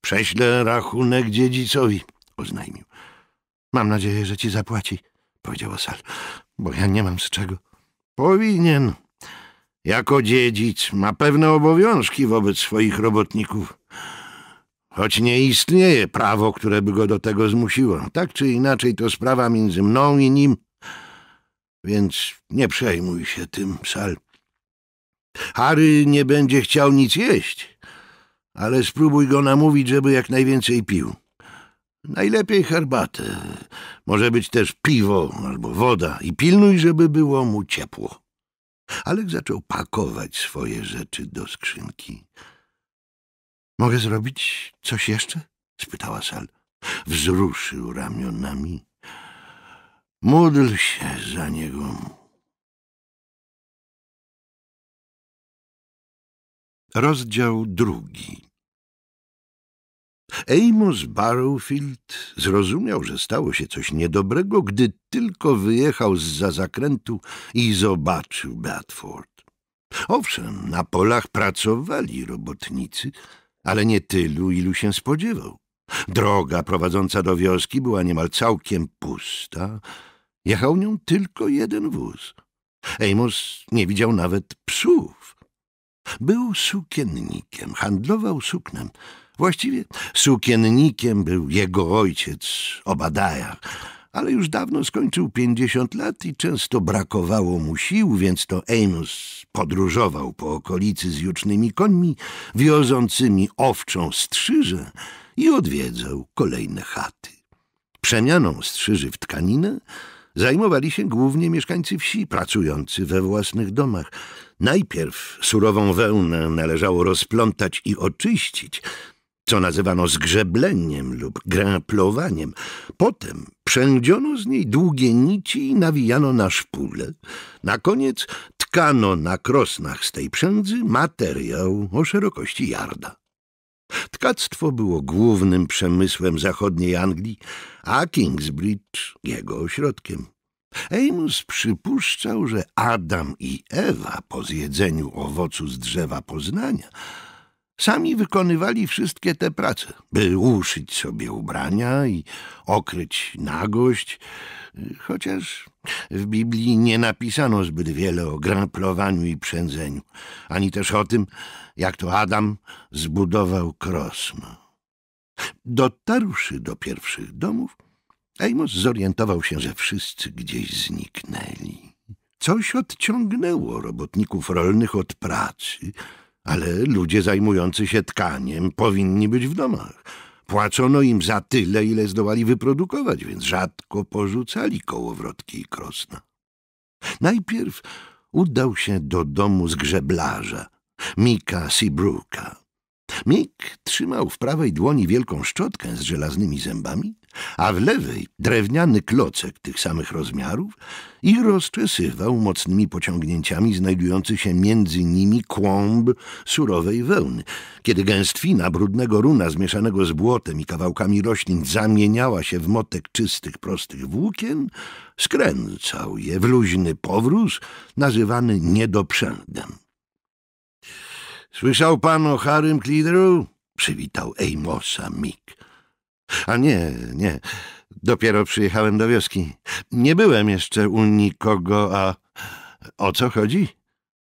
— Prześlę rachunek dziedzicowi — oznajmił. — Mam nadzieję, że ci zapłaci — powiedziała Sal, — bo ja nie mam z czego. — Powinien jako dziedzic ma pewne obowiązki wobec swoich robotników, choć nie istnieje prawo, które by go do tego zmusiło. Tak czy inaczej to sprawa między mną i nim, więc nie przejmuj się tym, Sal. Harry nie będzie chciał nic jeść, ale spróbuj go namówić, żeby jak najwięcej pił. Najlepiej herbatę. Może być też piwo albo woda i pilnuj, żeby było mu ciepło. Alek zaczął pakować swoje rzeczy do skrzynki. — Mogę zrobić coś jeszcze? — spytała Sal. Wzruszył ramionami. — Módl się za niego. Rozdział drugi Amos Barrowfield zrozumiał, że stało się coś niedobrego, gdy tylko wyjechał z za zakrętu i zobaczył Bedford. Owszem, na polach pracowali robotnicy, ale nie tylu, ilu się spodziewał. Droga prowadząca do wioski była niemal całkiem pusta. Jechał nią tylko jeden wóz. Amos nie widział nawet psów. Był sukiennikiem, handlował suknem Właściwie sukiennikiem był jego ojciec, Obadaja, ale już dawno skończył pięćdziesiąt lat i często brakowało mu sił, więc to Amos podróżował po okolicy z jucznymi końmi, wiozącymi owczą strzyżę i odwiedzał kolejne chaty. Przemianą strzyży w tkaninę zajmowali się głównie mieszkańcy wsi, pracujący we własnych domach. Najpierw surową wełnę należało rozplątać i oczyścić, co nazywano zgrzebleniem lub graplowaniem. Potem przędziono z niej długie nici i nawijano na szpule. Na koniec tkano na krosnach z tej przędzy materiał o szerokości jarda. Tkactwo było głównym przemysłem zachodniej Anglii, a Kingsbridge jego ośrodkiem. Amos przypuszczał, że Adam i Ewa po zjedzeniu owocu z drzewa poznania – Sami wykonywali wszystkie te prace, by uszyć sobie ubrania i okryć nagość, chociaż w Biblii nie napisano zbyt wiele o graplowaniu i przędzeniu, ani też o tym, jak to Adam zbudował krosno. Dotarłszy do pierwszych domów, Amos zorientował się, że wszyscy gdzieś zniknęli. Coś odciągnęło robotników rolnych od pracy – ale ludzie zajmujący się tkaniem powinni być w domach. Płacono im za tyle, ile zdołali wyprodukować, więc rzadko porzucali kołowrotki i krosna. Najpierw udał się do domu zgrzeblarza, Mika Seabrooka. Mik trzymał w prawej dłoni wielką szczotkę z żelaznymi zębami, a w lewej drewniany klocek tych samych rozmiarów i rozczesywał mocnymi pociągnięciami znajdujący się między nimi kłąb surowej wełny. Kiedy gęstwina brudnego runa zmieszanego z błotem i kawałkami roślin zamieniała się w motek czystych, prostych włókien, skręcał je w luźny powróz nazywany niedoprzędem. — Słyszał pan o Harym Klidru? — przywitał Ejmosa Mick. A nie, nie. Dopiero przyjechałem do wioski. Nie byłem jeszcze u nikogo, a... O co chodzi?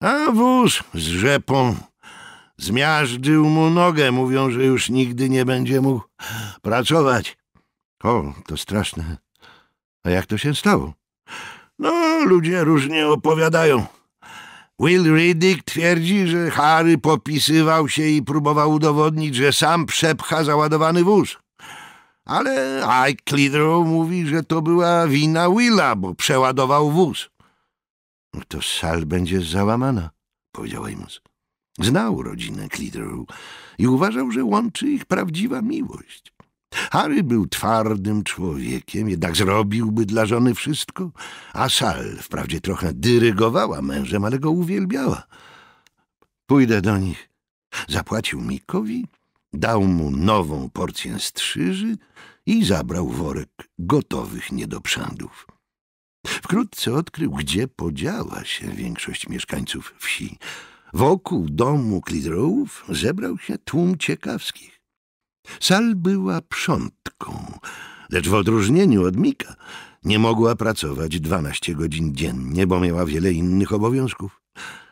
A wóz z rzepą. Zmiażdżył mu nogę. Mówią, że już nigdy nie będzie mógł pracować. O, to straszne. A jak to się stało? No, ludzie różnie opowiadają. Will Riddick twierdzi, że Harry popisywał się i próbował udowodnić, że sam przepcha załadowany wóz. Ale Ike Clidrow mówi, że to była wina Willa, bo przeładował wóz. No to sal będzie załamana, powiedział Amos. Znał rodzinę Clidrow i uważał, że łączy ich prawdziwa miłość. Harry był twardym człowiekiem, jednak zrobiłby dla żony wszystko, a Sal wprawdzie trochę dyrygowała mężem, ale go uwielbiała. Pójdę do nich. Zapłacił Mikowi dał mu nową porcję strzyży i zabrał worek gotowych niedoprzędów. Wkrótce odkrył, gdzie podziała się większość mieszkańców wsi. Wokół domu Klidrowów zebrał się tłum ciekawskich. Sal była przątką, lecz w odróżnieniu od Mika nie mogła pracować dwanaście godzin dziennie, bo miała wiele innych obowiązków.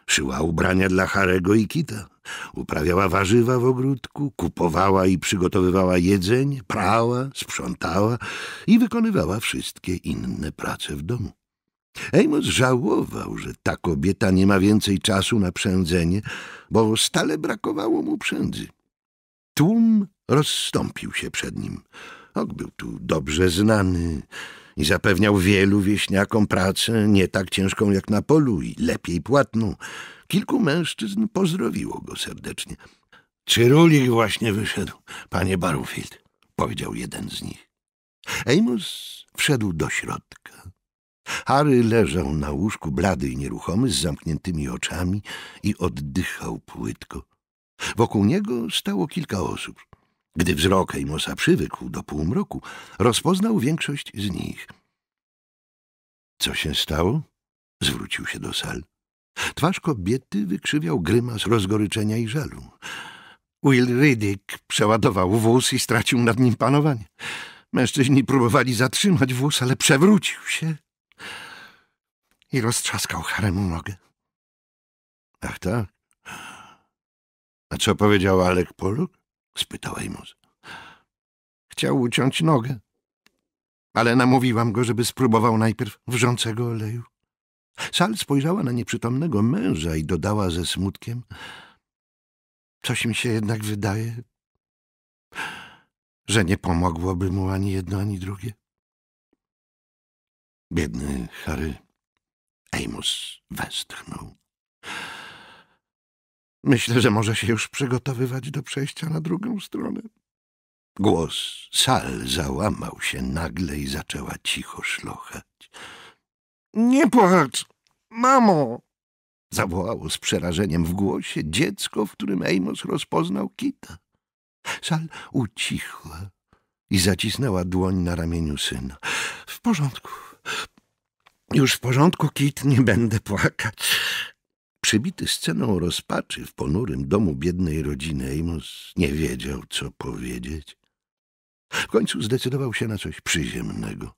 Szyła ubrania dla Harego i Kita, uprawiała warzywa w ogródku, kupowała i przygotowywała jedzenie, prała, sprzątała i wykonywała wszystkie inne prace w domu. Amos żałował, że ta kobieta nie ma więcej czasu na przędzenie, bo stale brakowało mu przędzy. Tłum rozstąpił się przed nim. Ok był tu dobrze znany, i zapewniał wielu wieśniakom pracę nie tak ciężką jak na polu i lepiej płatną. Kilku mężczyzn pozdrowiło go serdecznie. Cyrulik właśnie wyszedł, panie Barfield, powiedział jeden z nich. Amos wszedł do środka. Harry leżał na łóżku blady i nieruchomy, z zamkniętymi oczami i oddychał płytko. Wokół niego stało kilka osób. Gdy wzrok Ejmosa przywykł do półmroku, rozpoznał większość z nich. Co się stało? Zwrócił się do sal. Twarz kobiety wykrzywiał grymas rozgoryczenia i żalu. Will Riddick przeładował wóz i stracił nad nim panowanie. Mężczyźni próbowali zatrzymać wóz, ale przewrócił się i roztrzaskał haremu nogę. Ach tak? A co powiedział Alek Poluk? spytał Amos. Chciał uciąć nogę, ale namówiłam go, żeby spróbował najpierw wrzącego oleju. Sal spojrzała na nieprzytomnego męża i dodała ze smutkiem. Coś mi się jednak wydaje, że nie pomogłoby mu ani jedno, ani drugie. Biedny Harry Amos westchnął. Myślę, że może się już przygotowywać do przejścia na drugą stronę. Głos Sal załamał się nagle i zaczęła cicho szlochać. Nie płacz, mamo! Zawołało z przerażeniem w głosie dziecko, w którym Amos rozpoznał kita. Sal ucichła i zacisnęła dłoń na ramieniu syna. W porządku. Już w porządku, Kit, nie będę płakać. Przybity sceną rozpaczy w ponurym domu biednej rodziny, Amos nie wiedział, co powiedzieć. W końcu zdecydował się na coś przyziemnego.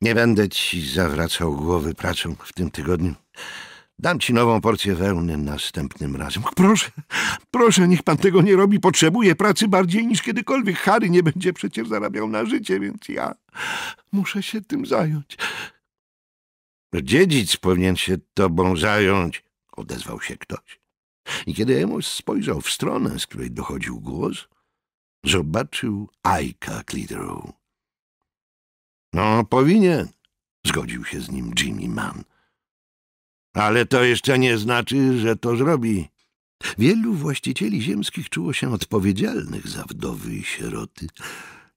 Nie będę ci zawracał głowy pracą w tym tygodniu. Dam ci nową porcję wełny następnym razem. Proszę, proszę, niech pan tego nie robi. Potrzebuję pracy bardziej niż kiedykolwiek. Harry nie będzie przecież zarabiał na życie, więc ja muszę się tym zająć. Dziedzic powinien się tobą zająć, odezwał się ktoś. I kiedy Emos spojrzał w stronę, z której dochodził głos, zobaczył Ajka Clitheroe. No, powinien, zgodził się z nim Jimmy Mann. Ale to jeszcze nie znaczy, że to zrobi. Wielu właścicieli ziemskich czuło się odpowiedzialnych za wdowy i sieroty.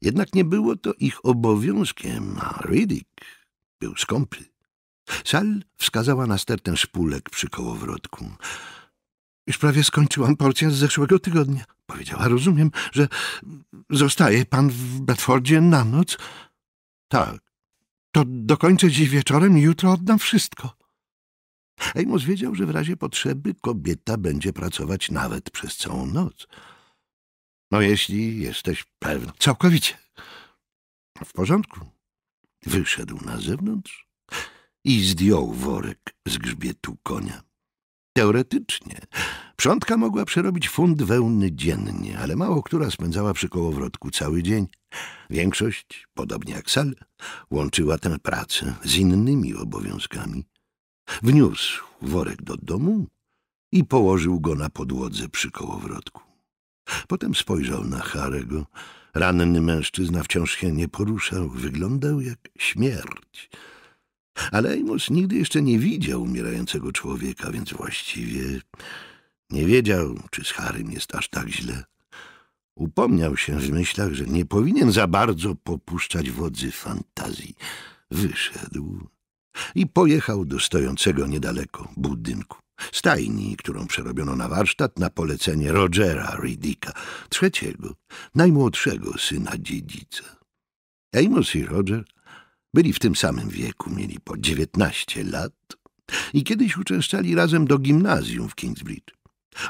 Jednak nie było to ich obowiązkiem, a Riddick był skąpy. Sal wskazała na stertę szpulek przy kołowrotku. Już prawie skończyłam porcję z zeszłego tygodnia. Powiedziała, rozumiem, że zostaje pan w Bedfordzie na noc? Tak. To dokończę dziś wieczorem i jutro oddam wszystko. Amos wiedział, że w razie potrzeby kobieta będzie pracować nawet przez całą noc. No jeśli jesteś pewna. Całkowicie. W porządku. Wyszedł na zewnątrz i zdjął worek z grzbietu konia. Teoretycznie przątka mogła przerobić funt wełny dziennie, ale mało która spędzała przy kołowrotku cały dzień. Większość, podobnie jak Sal, łączyła tę pracę z innymi obowiązkami. Wniósł worek do domu i położył go na podłodze przy kołowrotku. Potem spojrzał na Harego. Ranny mężczyzna wciąż się nie poruszał, wyglądał jak śmierć. Ale Amos nigdy jeszcze nie widział umierającego człowieka, więc właściwie nie wiedział, czy z Harym jest aż tak źle. Upomniał się w myślach, że nie powinien za bardzo popuszczać wodzy fantazji. Wyszedł i pojechał do stojącego niedaleko budynku. Stajni, którą przerobiono na warsztat na polecenie Rogera Riddicka, trzeciego, najmłodszego syna dziedzica. Amos i Roger byli w tym samym wieku, mieli po dziewiętnaście lat i kiedyś uczęszczali razem do gimnazjum w Kingsbridge.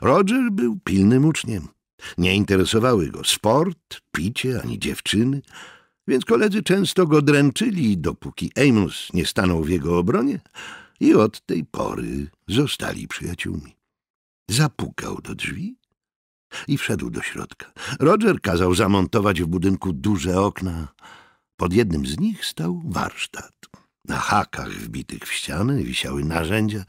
Roger był pilnym uczniem. Nie interesowały go sport, picie ani dziewczyny, więc koledzy często go dręczyli, dopóki Amos nie stanął w jego obronie i od tej pory zostali przyjaciółmi. Zapukał do drzwi i wszedł do środka. Roger kazał zamontować w budynku duże okna, pod jednym z nich stał warsztat. Na hakach wbitych w ściany wisiały narzędzia.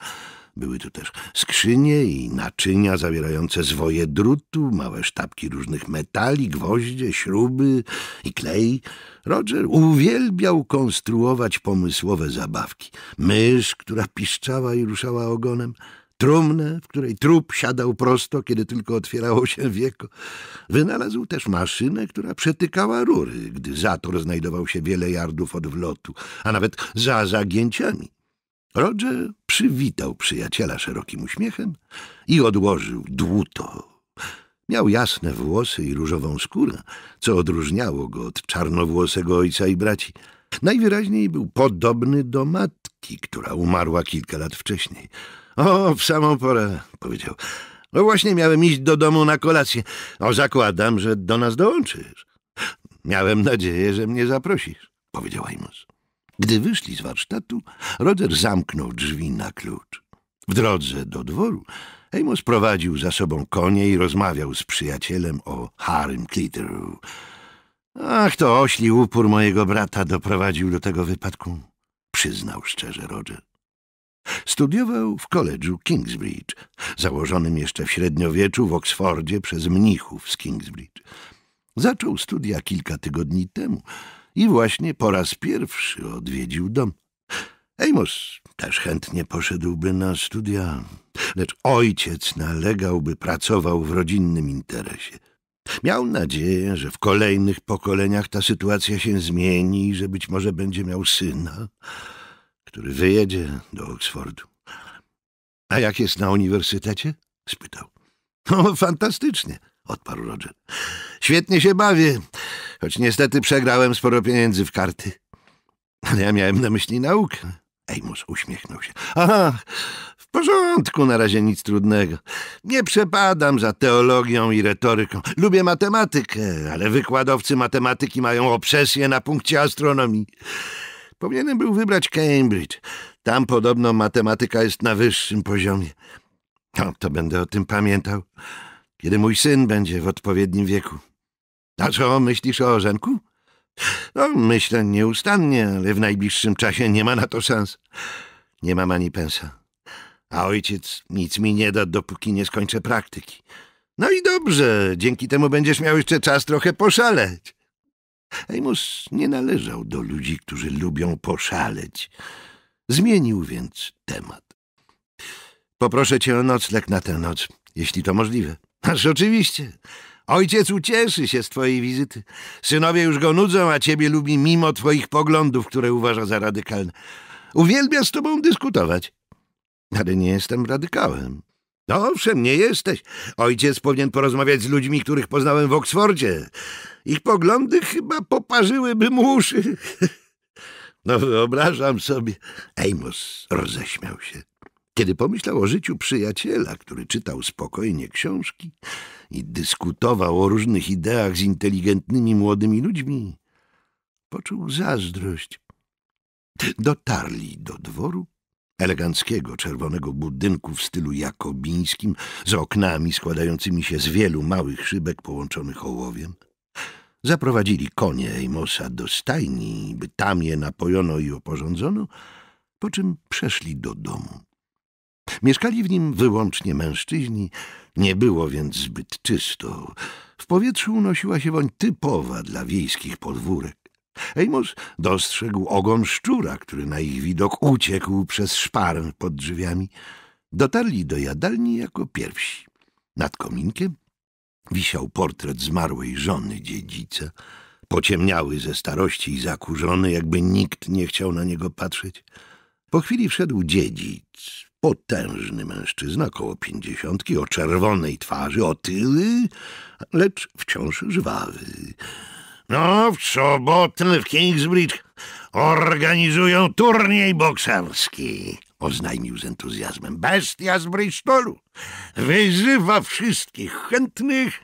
Były tu też skrzynie i naczynia zawierające zwoje drutu, małe sztabki różnych metali, gwoździe, śruby i klej. Roger uwielbiał konstruować pomysłowe zabawki. Mysz, która piszczała i ruszała ogonem, trumnę, w której trup siadał prosto, kiedy tylko otwierało się wieko. Wynalazł też maszynę, która przetykała rury, gdy zator znajdował się wiele jardów od wlotu, a nawet za zagięciami. Roger przywitał przyjaciela szerokim uśmiechem i odłożył dłuto. Miał jasne włosy i różową skórę, co odróżniało go od czarnowłosego ojca i braci. Najwyraźniej był podobny do matki, która umarła kilka lat wcześniej – o, w samą porę, powiedział. No właśnie miałem iść do domu na kolację. O, zakładam, że do nas dołączysz. Miałem nadzieję, że mnie zaprosisz, powiedział Amos. Gdy wyszli z warsztatu, Roger zamknął drzwi na klucz. W drodze do dworu Amos prowadził za sobą konie i rozmawiał z przyjacielem o Harrym Clitteru. Ach, to ośli upór mojego brata doprowadził do tego wypadku, przyznał szczerze Roger. Studiował w koledżu Kingsbridge, założonym jeszcze w średniowieczu w Oksfordzie przez mnichów z Kingsbridge. Zaczął studia kilka tygodni temu i właśnie po raz pierwszy odwiedził dom. Amos też chętnie poszedłby na studia, lecz ojciec nalegałby, pracował w rodzinnym interesie. Miał nadzieję, że w kolejnych pokoleniach ta sytuacja się zmieni i że być może będzie miał syna który wyjedzie do Oksfordu. A jak jest na uniwersytecie? spytał. No, fantastycznie, odparł Roger. Świetnie się bawię, choć niestety przegrałem sporo pieniędzy w karty. Ale ja miałem na myśli naukę. Ejmus uśmiechnął się. Aha, w porządku, na razie nic trudnego. Nie przepadam za teologią i retoryką. Lubię matematykę, ale wykładowcy matematyki mają obsesję na punkcie astronomii. Powinienem był wybrać Cambridge. Tam podobno matematyka jest na wyższym poziomie. No, to będę o tym pamiętał, kiedy mój syn będzie w odpowiednim wieku. A co, myślisz o Orzenku? No, myślę nieustannie, ale w najbliższym czasie nie ma na to szans. Nie mam ani pensa. A ojciec nic mi nie da, dopóki nie skończę praktyki. No i dobrze, dzięki temu będziesz miał jeszcze czas trochę poszaleć. Amos nie należał do ludzi, którzy lubią poszaleć. Zmienił więc temat. Poproszę cię o nocleg na tę noc, jeśli to możliwe. Aż oczywiście. Ojciec ucieszy się z twojej wizyty. Synowie już go nudzą, a ciebie lubi mimo twoich poglądów, które uważa za radykalne. Uwielbia z tobą dyskutować. Ale nie jestem radykałem. No owszem, nie jesteś. Ojciec powinien porozmawiać z ludźmi, których poznałem w Oksfordzie. Ich poglądy chyba poparzyłyby mu uszy. No wyobrażam sobie. Amos roześmiał się, kiedy pomyślał o życiu przyjaciela, który czytał spokojnie książki i dyskutował o różnych ideach z inteligentnymi młodymi ludźmi. Poczuł zazdrość. Dotarli do dworu eleganckiego czerwonego budynku w stylu jakobińskim, z oknami składającymi się z wielu małych szybek połączonych ołowiem. Zaprowadzili konie Ejmosa do stajni, by tam je napojono i oporządzono, po czym przeszli do domu. Mieszkali w nim wyłącznie mężczyźni, nie było więc zbyt czysto. W powietrzu unosiła się woń typowa dla wiejskich podwórek. Amos dostrzegł ogon szczura, który na ich widok uciekł przez szparę pod drzwiami. Dotarli do jadalni jako pierwsi. Nad kominkiem wisiał portret zmarłej żony dziedzica, pociemniały ze starości i zakurzony, jakby nikt nie chciał na niego patrzeć. Po chwili wszedł dziedzic, potężny mężczyzna, około pięćdziesiątki, o czerwonej twarzy, otyły, lecz wciąż żwawy. No, w sobotę w Kingsbridge organizują turniej bokserski, oznajmił z entuzjazmem. Bestia z Bristolu wyzywa wszystkich chętnych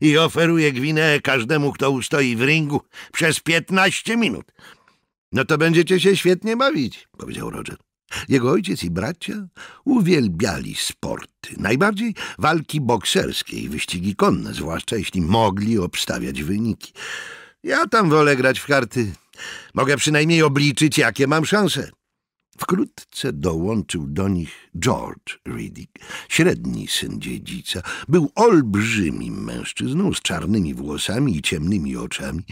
i oferuje gwinę każdemu, kto ustoi w ringu przez piętnaście minut. No to będziecie się świetnie bawić, powiedział Roger. Jego ojciec i bracia uwielbiali sporty, najbardziej walki bokserskie i wyścigi konne, zwłaszcza jeśli mogli obstawiać wyniki. Ja tam wolę grać w karty. Mogę przynajmniej obliczyć, jakie mam szanse. Wkrótce dołączył do nich George Riddick, średni syn dziedzica. Był olbrzymim mężczyzną z czarnymi włosami i ciemnymi oczami.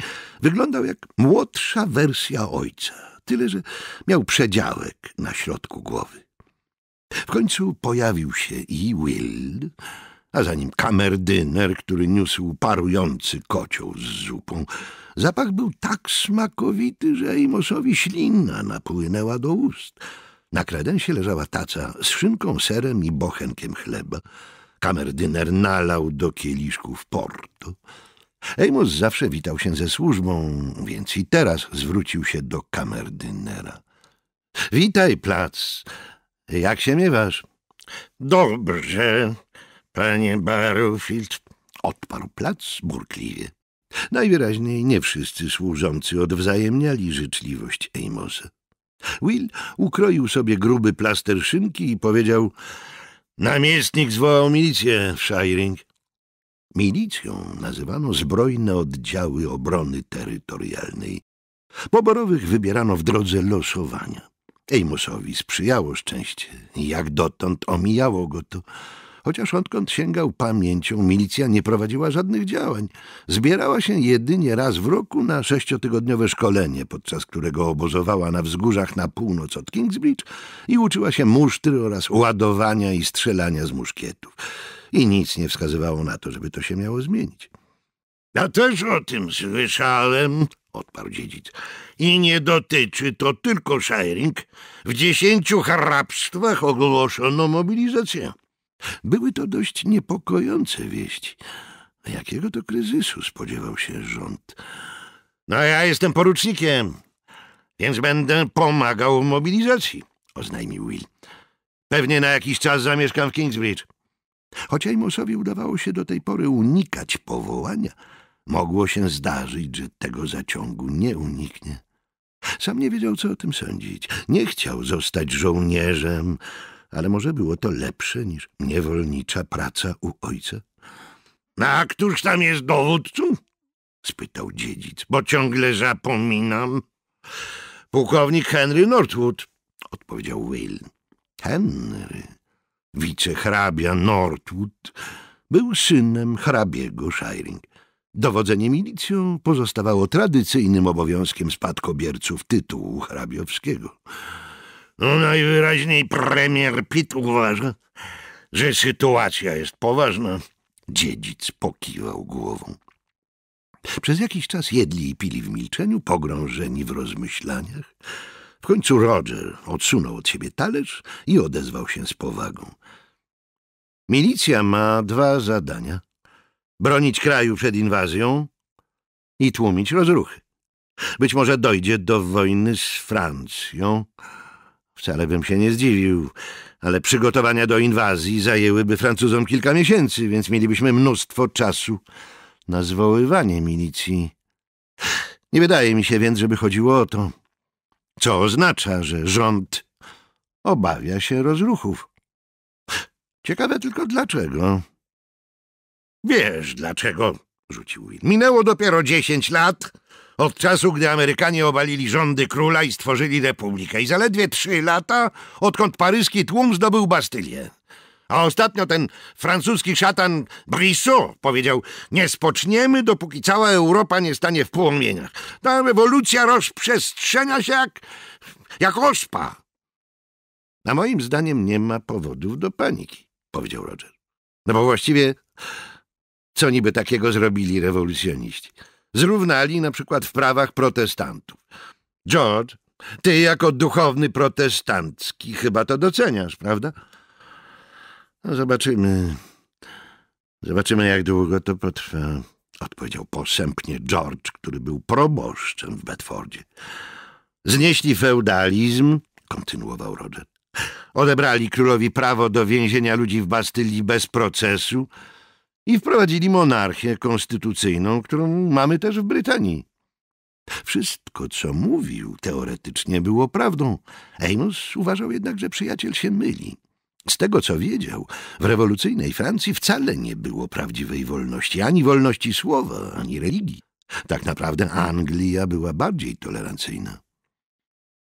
Wyglądał jak młodsza wersja ojca, tyle że miał przedziałek na środku głowy. W końcu pojawił się i Will, a za nim kamerdyner, który niósł parujący kocioł z zupą. Zapach był tak smakowity, że Imosowi ślina napłynęła do ust. Na kredensie leżała taca z szynką, serem i bochenkiem chleba. Kamerdyner nalał do kieliszków porto. Ejmos zawsze witał się ze służbą, więc i teraz zwrócił się do kamerdynera. Witaj, plac. Jak się miewasz? Dobrze, Panie Barrowfield, odparł plac burkliwie. Najwyraźniej nie wszyscy służący odwzajemniali życzliwość Amosa. Will ukroił sobie gruby plaster szynki i powiedział — Namiestnik zwołał milicję w Shiring. Milicją nazywano zbrojne oddziały obrony terytorialnej. Poborowych wybierano w drodze losowania. Amosowi sprzyjało szczęście. Jak dotąd omijało go to Chociaż odkąd sięgał pamięcią, milicja nie prowadziła żadnych działań. Zbierała się jedynie raz w roku na sześciotygodniowe szkolenie, podczas którego obozowała na wzgórzach na północ od Kingsbridge i uczyła się musztry oraz ładowania i strzelania z muszkietów. I nic nie wskazywało na to, żeby to się miało zmienić. Ja też o tym słyszałem, odparł dziedzic. I nie dotyczy to tylko Shiring. W dziesięciu hrabstwach ogłoszono mobilizację. Były to dość niepokojące wieści. jakiego to kryzysu spodziewał się rząd? No ja jestem porucznikiem, więc będę pomagał w mobilizacji, oznajmił Will. Pewnie na jakiś czas zamieszkam w Kingsbridge. Choć Amosowi udawało się do tej pory unikać powołania, mogło się zdarzyć, że tego zaciągu nie uniknie. Sam nie wiedział, co o tym sądzić. Nie chciał zostać żołnierzem, ale może było to lepsze niż niewolnicza praca u ojca. No, — A któż tam jest dowódcą? — spytał dziedzic, — bo ciągle zapominam. — Pułkownik Henry Northwood — odpowiedział Will. Henry, wicehrabia Northwood, był synem hrabiego Shiring. Dowodzenie milicją pozostawało tradycyjnym obowiązkiem spadkobierców tytułu hrabiowskiego. No najwyraźniej premier Pitt uważa, że sytuacja jest poważna. Dziedzic pokiwał głową. Przez jakiś czas jedli i pili w milczeniu, pogrążeni w rozmyślaniach. W końcu Roger odsunął od siebie talerz i odezwał się z powagą. Milicja ma dwa zadania. Bronić kraju przed inwazją i tłumić rozruchy. Być może dojdzie do wojny z Francją. Wcale bym się nie zdziwił, ale przygotowania do inwazji zajęłyby Francuzom kilka miesięcy, więc mielibyśmy mnóstwo czasu na zwoływanie milicji. Nie wydaje mi się więc, żeby chodziło o to, co oznacza, że rząd obawia się rozruchów. Ciekawe tylko dlaczego. Wiesz dlaczego, rzucił Will. Minęło dopiero dziesięć lat, od czasu, gdy Amerykanie obalili rządy króla i stworzyli republikę. I zaledwie trzy lata, odkąd paryski tłum zdobył Bastylię. A ostatnio ten francuski szatan Brissot powiedział Nie spoczniemy, dopóki cała Europa nie stanie w płomieniach. Ta rewolucja rozprzestrzenia się jak, jak ospa. A moim zdaniem nie ma powodów do paniki, powiedział Roger. No bo właściwie co niby takiego zrobili rewolucjoniści? zrównali na przykład w prawach protestantów. George, ty jako duchowny protestancki chyba to doceniasz, prawda? No zobaczymy. Zobaczymy, jak długo to potrwa, odpowiedział posępnie George, który był proboszczem w Bedfordzie. Znieśli feudalizm, kontynuował Roger. Odebrali królowi prawo do więzienia ludzi w Bastylii bez procesu, i wprowadzili monarchię konstytucyjną, którą mamy też w Brytanii. Wszystko, co mówił, teoretycznie było prawdą. Amos uważał jednak, że przyjaciel się myli. Z tego, co wiedział, w rewolucyjnej Francji wcale nie było prawdziwej wolności, ani wolności słowa, ani religii. Tak naprawdę Anglia była bardziej tolerancyjna.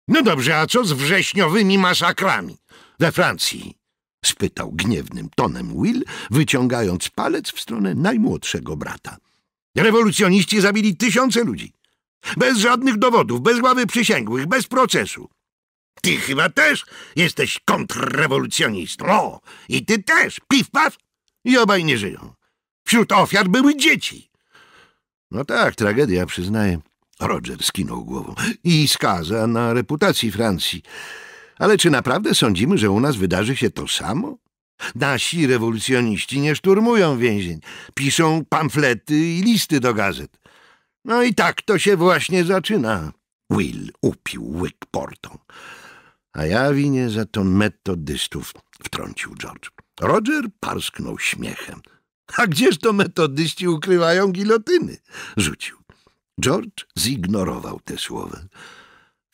No dobrze, a co z wrześniowymi masakrami we Francji? spytał gniewnym tonem Will, wyciągając palec w stronę najmłodszego brata. Rewolucjoniści zabili tysiące ludzi. Bez żadnych dowodów, bez ławy przysięgłych, bez procesu. Ty chyba też jesteś kontrrewolucjonistą. O, i ty też, piw-paw. I obaj nie żyją. Wśród ofiar były dzieci. No tak, tragedia, przyznaję. Roger skinął głową. I skaza na reputacji Francji. Ale czy naprawdę sądzimy, że u nas wydarzy się to samo? Nasi rewolucjoniści nie szturmują więzień, piszą pamflety i listy do gazet. No i tak to się właśnie zaczyna. Will upił łyk portą. A ja winię za to metodystów, wtrącił George. Roger parsknął śmiechem. A gdzież to metodyści ukrywają gilotyny? Rzucił. George zignorował te słowa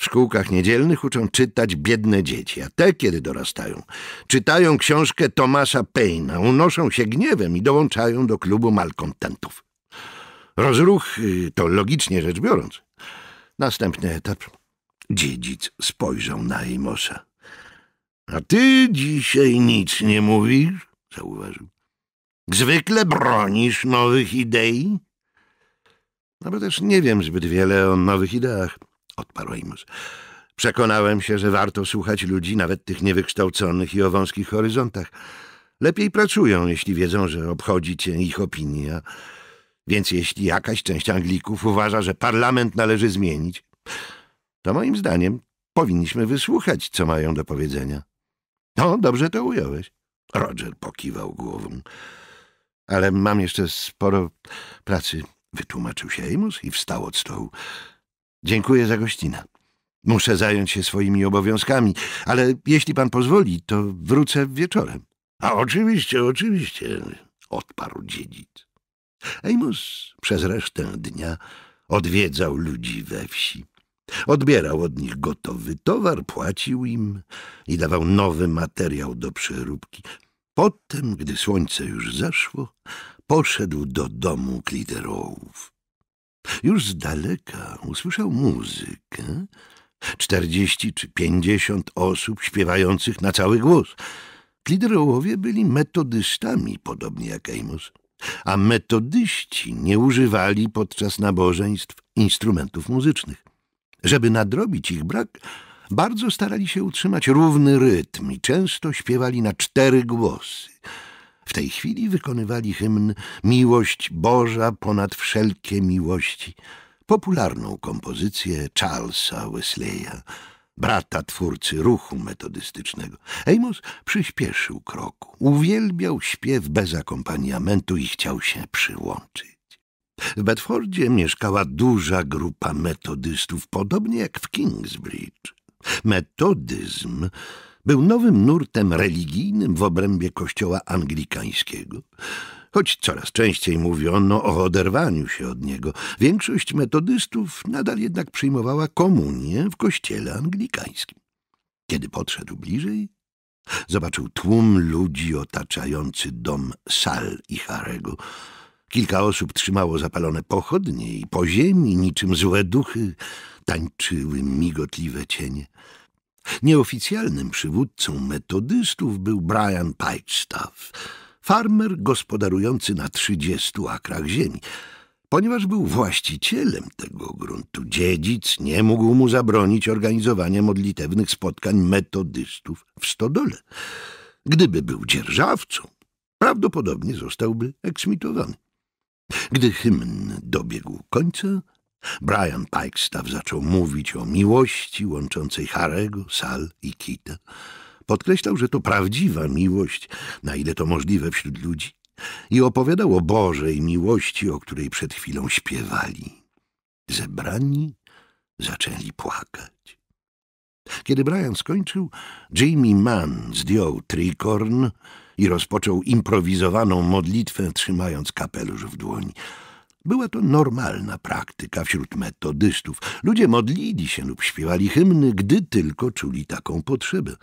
szkółkach niedzielnych uczą czytać biedne dzieci, a te, kiedy dorastają, czytają książkę Tomasa Paina, unoszą się gniewem i dołączają do klubu malkontentów. Rozruch y, to logicznie rzecz biorąc. Następny etap. Dziedzic spojrzał na Imosa. A ty dzisiaj nic nie mówisz, zauważył. Zwykle bronisz nowych idei? No bo też nie wiem zbyt wiele o nowych ideach odparł Amos. Przekonałem się, że warto słuchać ludzi, nawet tych niewykształconych i o wąskich horyzontach. Lepiej pracują, jeśli wiedzą, że obchodzi cię ich opinia. Więc jeśli jakaś część Anglików uważa, że parlament należy zmienić, to moim zdaniem powinniśmy wysłuchać, co mają do powiedzenia. No, dobrze to ująłeś. Roger pokiwał głową. Ale mam jeszcze sporo pracy, wytłumaczył się Amos i wstał od stołu. Dziękuję za gościnę. Muszę zająć się swoimi obowiązkami, ale jeśli pan pozwoli, to wrócę wieczorem. A oczywiście, oczywiście, odparł dziedzic. Amos przez resztę dnia odwiedzał ludzi we wsi. Odbierał od nich gotowy towar, płacił im i dawał nowy materiał do przeróbki. Potem, gdy słońce już zaszło, poszedł do domu kliterołów. Już z daleka usłyszał muzykę. Czterdzieści czy pięćdziesiąt osób śpiewających na cały głos. Kliderołowie byli metodystami, podobnie jak Amos, a metodyści nie używali podczas nabożeństw instrumentów muzycznych. Żeby nadrobić ich brak, bardzo starali się utrzymać równy rytm i często śpiewali na cztery głosy – w tej chwili wykonywali hymn Miłość Boża ponad wszelkie miłości, popularną kompozycję Charlesa Wesleya, brata twórcy ruchu metodystycznego. Amos przyspieszył kroku, uwielbiał śpiew bez akompaniamentu i chciał się przyłączyć. W Bedfordzie mieszkała duża grupa metodystów, podobnie jak w Kingsbridge. Metodyzm był nowym nurtem religijnym w obrębie kościoła anglikańskiego. Choć coraz częściej mówiono o oderwaniu się od niego, większość metodystów nadal jednak przyjmowała komunię w kościele anglikańskim. Kiedy podszedł bliżej, zobaczył tłum ludzi otaczający dom Sal i Harego. Kilka osób trzymało zapalone pochodnie i po ziemi, niczym złe duchy, tańczyły migotliwe cienie. Nieoficjalnym przywódcą metodystów był Brian Pikestaff, farmer gospodarujący na 30 akrach ziemi. Ponieważ był właścicielem tego gruntu, dziedzic nie mógł mu zabronić organizowania modlitewnych spotkań metodystów w stodole. Gdyby był dzierżawcą, prawdopodobnie zostałby eksmitowany. Gdy hymn dobiegł końca, Brian Pikestaff zaczął mówić o miłości łączącej Harego, Sal i Kita. Podkreślał, że to prawdziwa miłość, na ile to możliwe wśród ludzi. I opowiadał o Bożej miłości, o której przed chwilą śpiewali. Zebrani zaczęli płakać. Kiedy Brian skończył, Jamie Mann zdjął trikorn i rozpoczął improwizowaną modlitwę, trzymając kapelusz w dłoni. Była to normalna praktyka wśród metodystów. Ludzie modlili się lub śpiewali hymny, gdy tylko czuli taką potrzebę.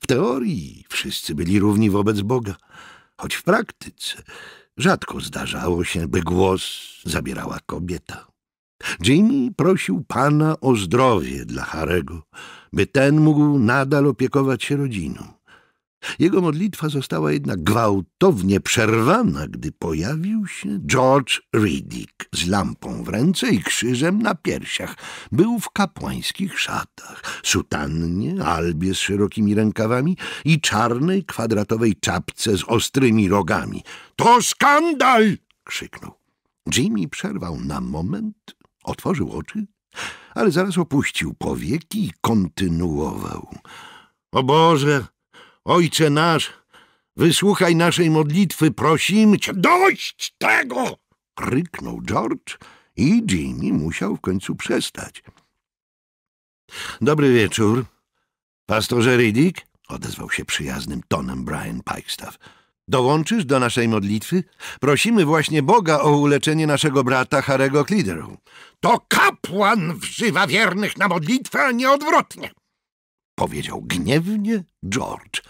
W teorii wszyscy byli równi wobec Boga, choć w praktyce rzadko zdarzało się, by głos zabierała kobieta. Jimmy prosił pana o zdrowie dla Harego, by ten mógł nadal opiekować się rodziną. Jego modlitwa została jednak gwałtownie przerwana, gdy pojawił się George Riddick z lampą w ręce i krzyżem na piersiach. Był w kapłańskich szatach, sutannie, albie z szerokimi rękawami i czarnej kwadratowej czapce z ostrymi rogami. — To skandal! — krzyknął. Jimmy przerwał na moment, otworzył oczy, ale zaraz opuścił powieki i kontynuował. — O Boże! Ojcze nasz, wysłuchaj naszej modlitwy, prosimy cię. Dość tego! Krzyknął George i Jimmy musiał w końcu przestać. Dobry wieczór. Pastorze Riddick? Odezwał się przyjaznym tonem Brian Pikestaff. Dołączysz do naszej modlitwy? Prosimy właśnie Boga o uleczenie naszego brata Harego Klideru. To kapłan wzywa wiernych na modlitwę, a nie odwrotnie powiedział gniewnie George.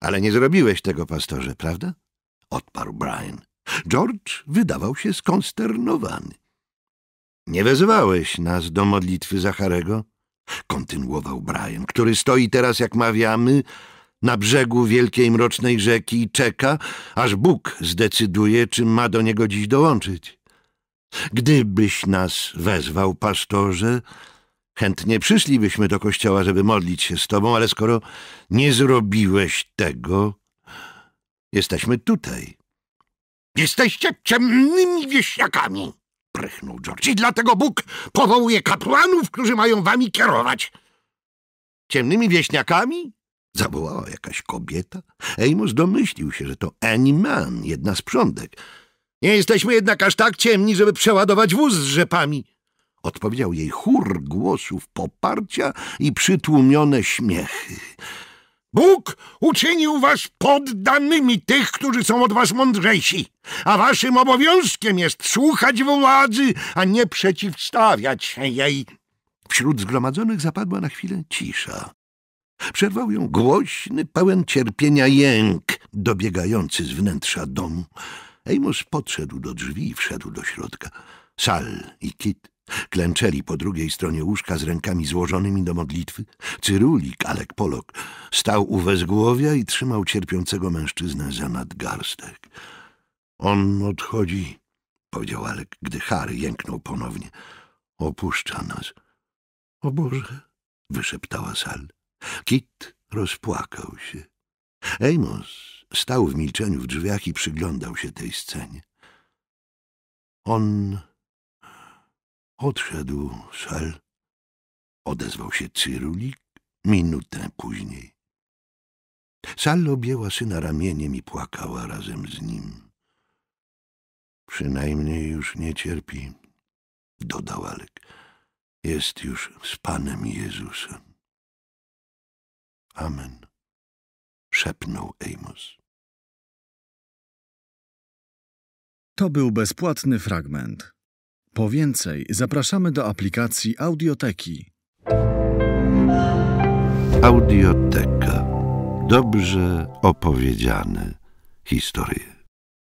Ale nie zrobiłeś tego, pastorze, prawda? Odparł Brian. George wydawał się skonsternowany. Nie wezwałeś nas do modlitwy Zacharego? Kontynuował Brian, który stoi teraz, jak mawiamy, na brzegu wielkiej mrocznej rzeki i czeka, aż Bóg zdecyduje, czy ma do niego dziś dołączyć. Gdybyś nas wezwał, pastorze, Chętnie przyszlibyśmy do kościoła, żeby modlić się z tobą, ale skoro nie zrobiłeś tego, jesteśmy tutaj. Jesteście ciemnymi wieśniakami, prychnął George. I dlatego Bóg powołuje kapłanów, którzy mają wami kierować. Ciemnymi wieśniakami? Zawołała jakaś kobieta. Amos domyślił się, że to Annie Mann, jedna z prządek. Nie jesteśmy jednak aż tak ciemni, żeby przeładować wóz z rzepami. Odpowiedział jej chór głosów poparcia i przytłumione śmiechy. Bóg uczynił was poddanymi tych, którzy są od was mądrzejsi, a waszym obowiązkiem jest słuchać władzy, a nie przeciwstawiać się jej. Wśród zgromadzonych zapadła na chwilę cisza. Przerwał ją głośny, pełen cierpienia jęk dobiegający z wnętrza domu. Amos podszedł do drzwi i wszedł do środka. Sal i Kit Klęczeli po drugiej stronie łóżka z rękami złożonymi do modlitwy. Cyrulik, Alek Polok, stał u wezgłowia i trzymał cierpiącego mężczyznę za nadgarstek. On odchodzi, powiedział Alek, gdy Harry jęknął ponownie. Opuszcza nas. O Boże, wyszeptała Sal. Kit rozpłakał się. Amos stał w milczeniu w drzwiach i przyglądał się tej scenie. On Odszedł Szal. Odezwał się Cyrulik minutę później. Sal objęła syna ramieniem i płakała razem z nim. Przynajmniej już nie cierpi, dodał Alek. Jest już z Panem Jezusem. Amen, szepnął Amos. To był bezpłatny fragment. Po więcej zapraszamy do aplikacji Audioteki. Audioteka. Dobrze opowiedziane historie.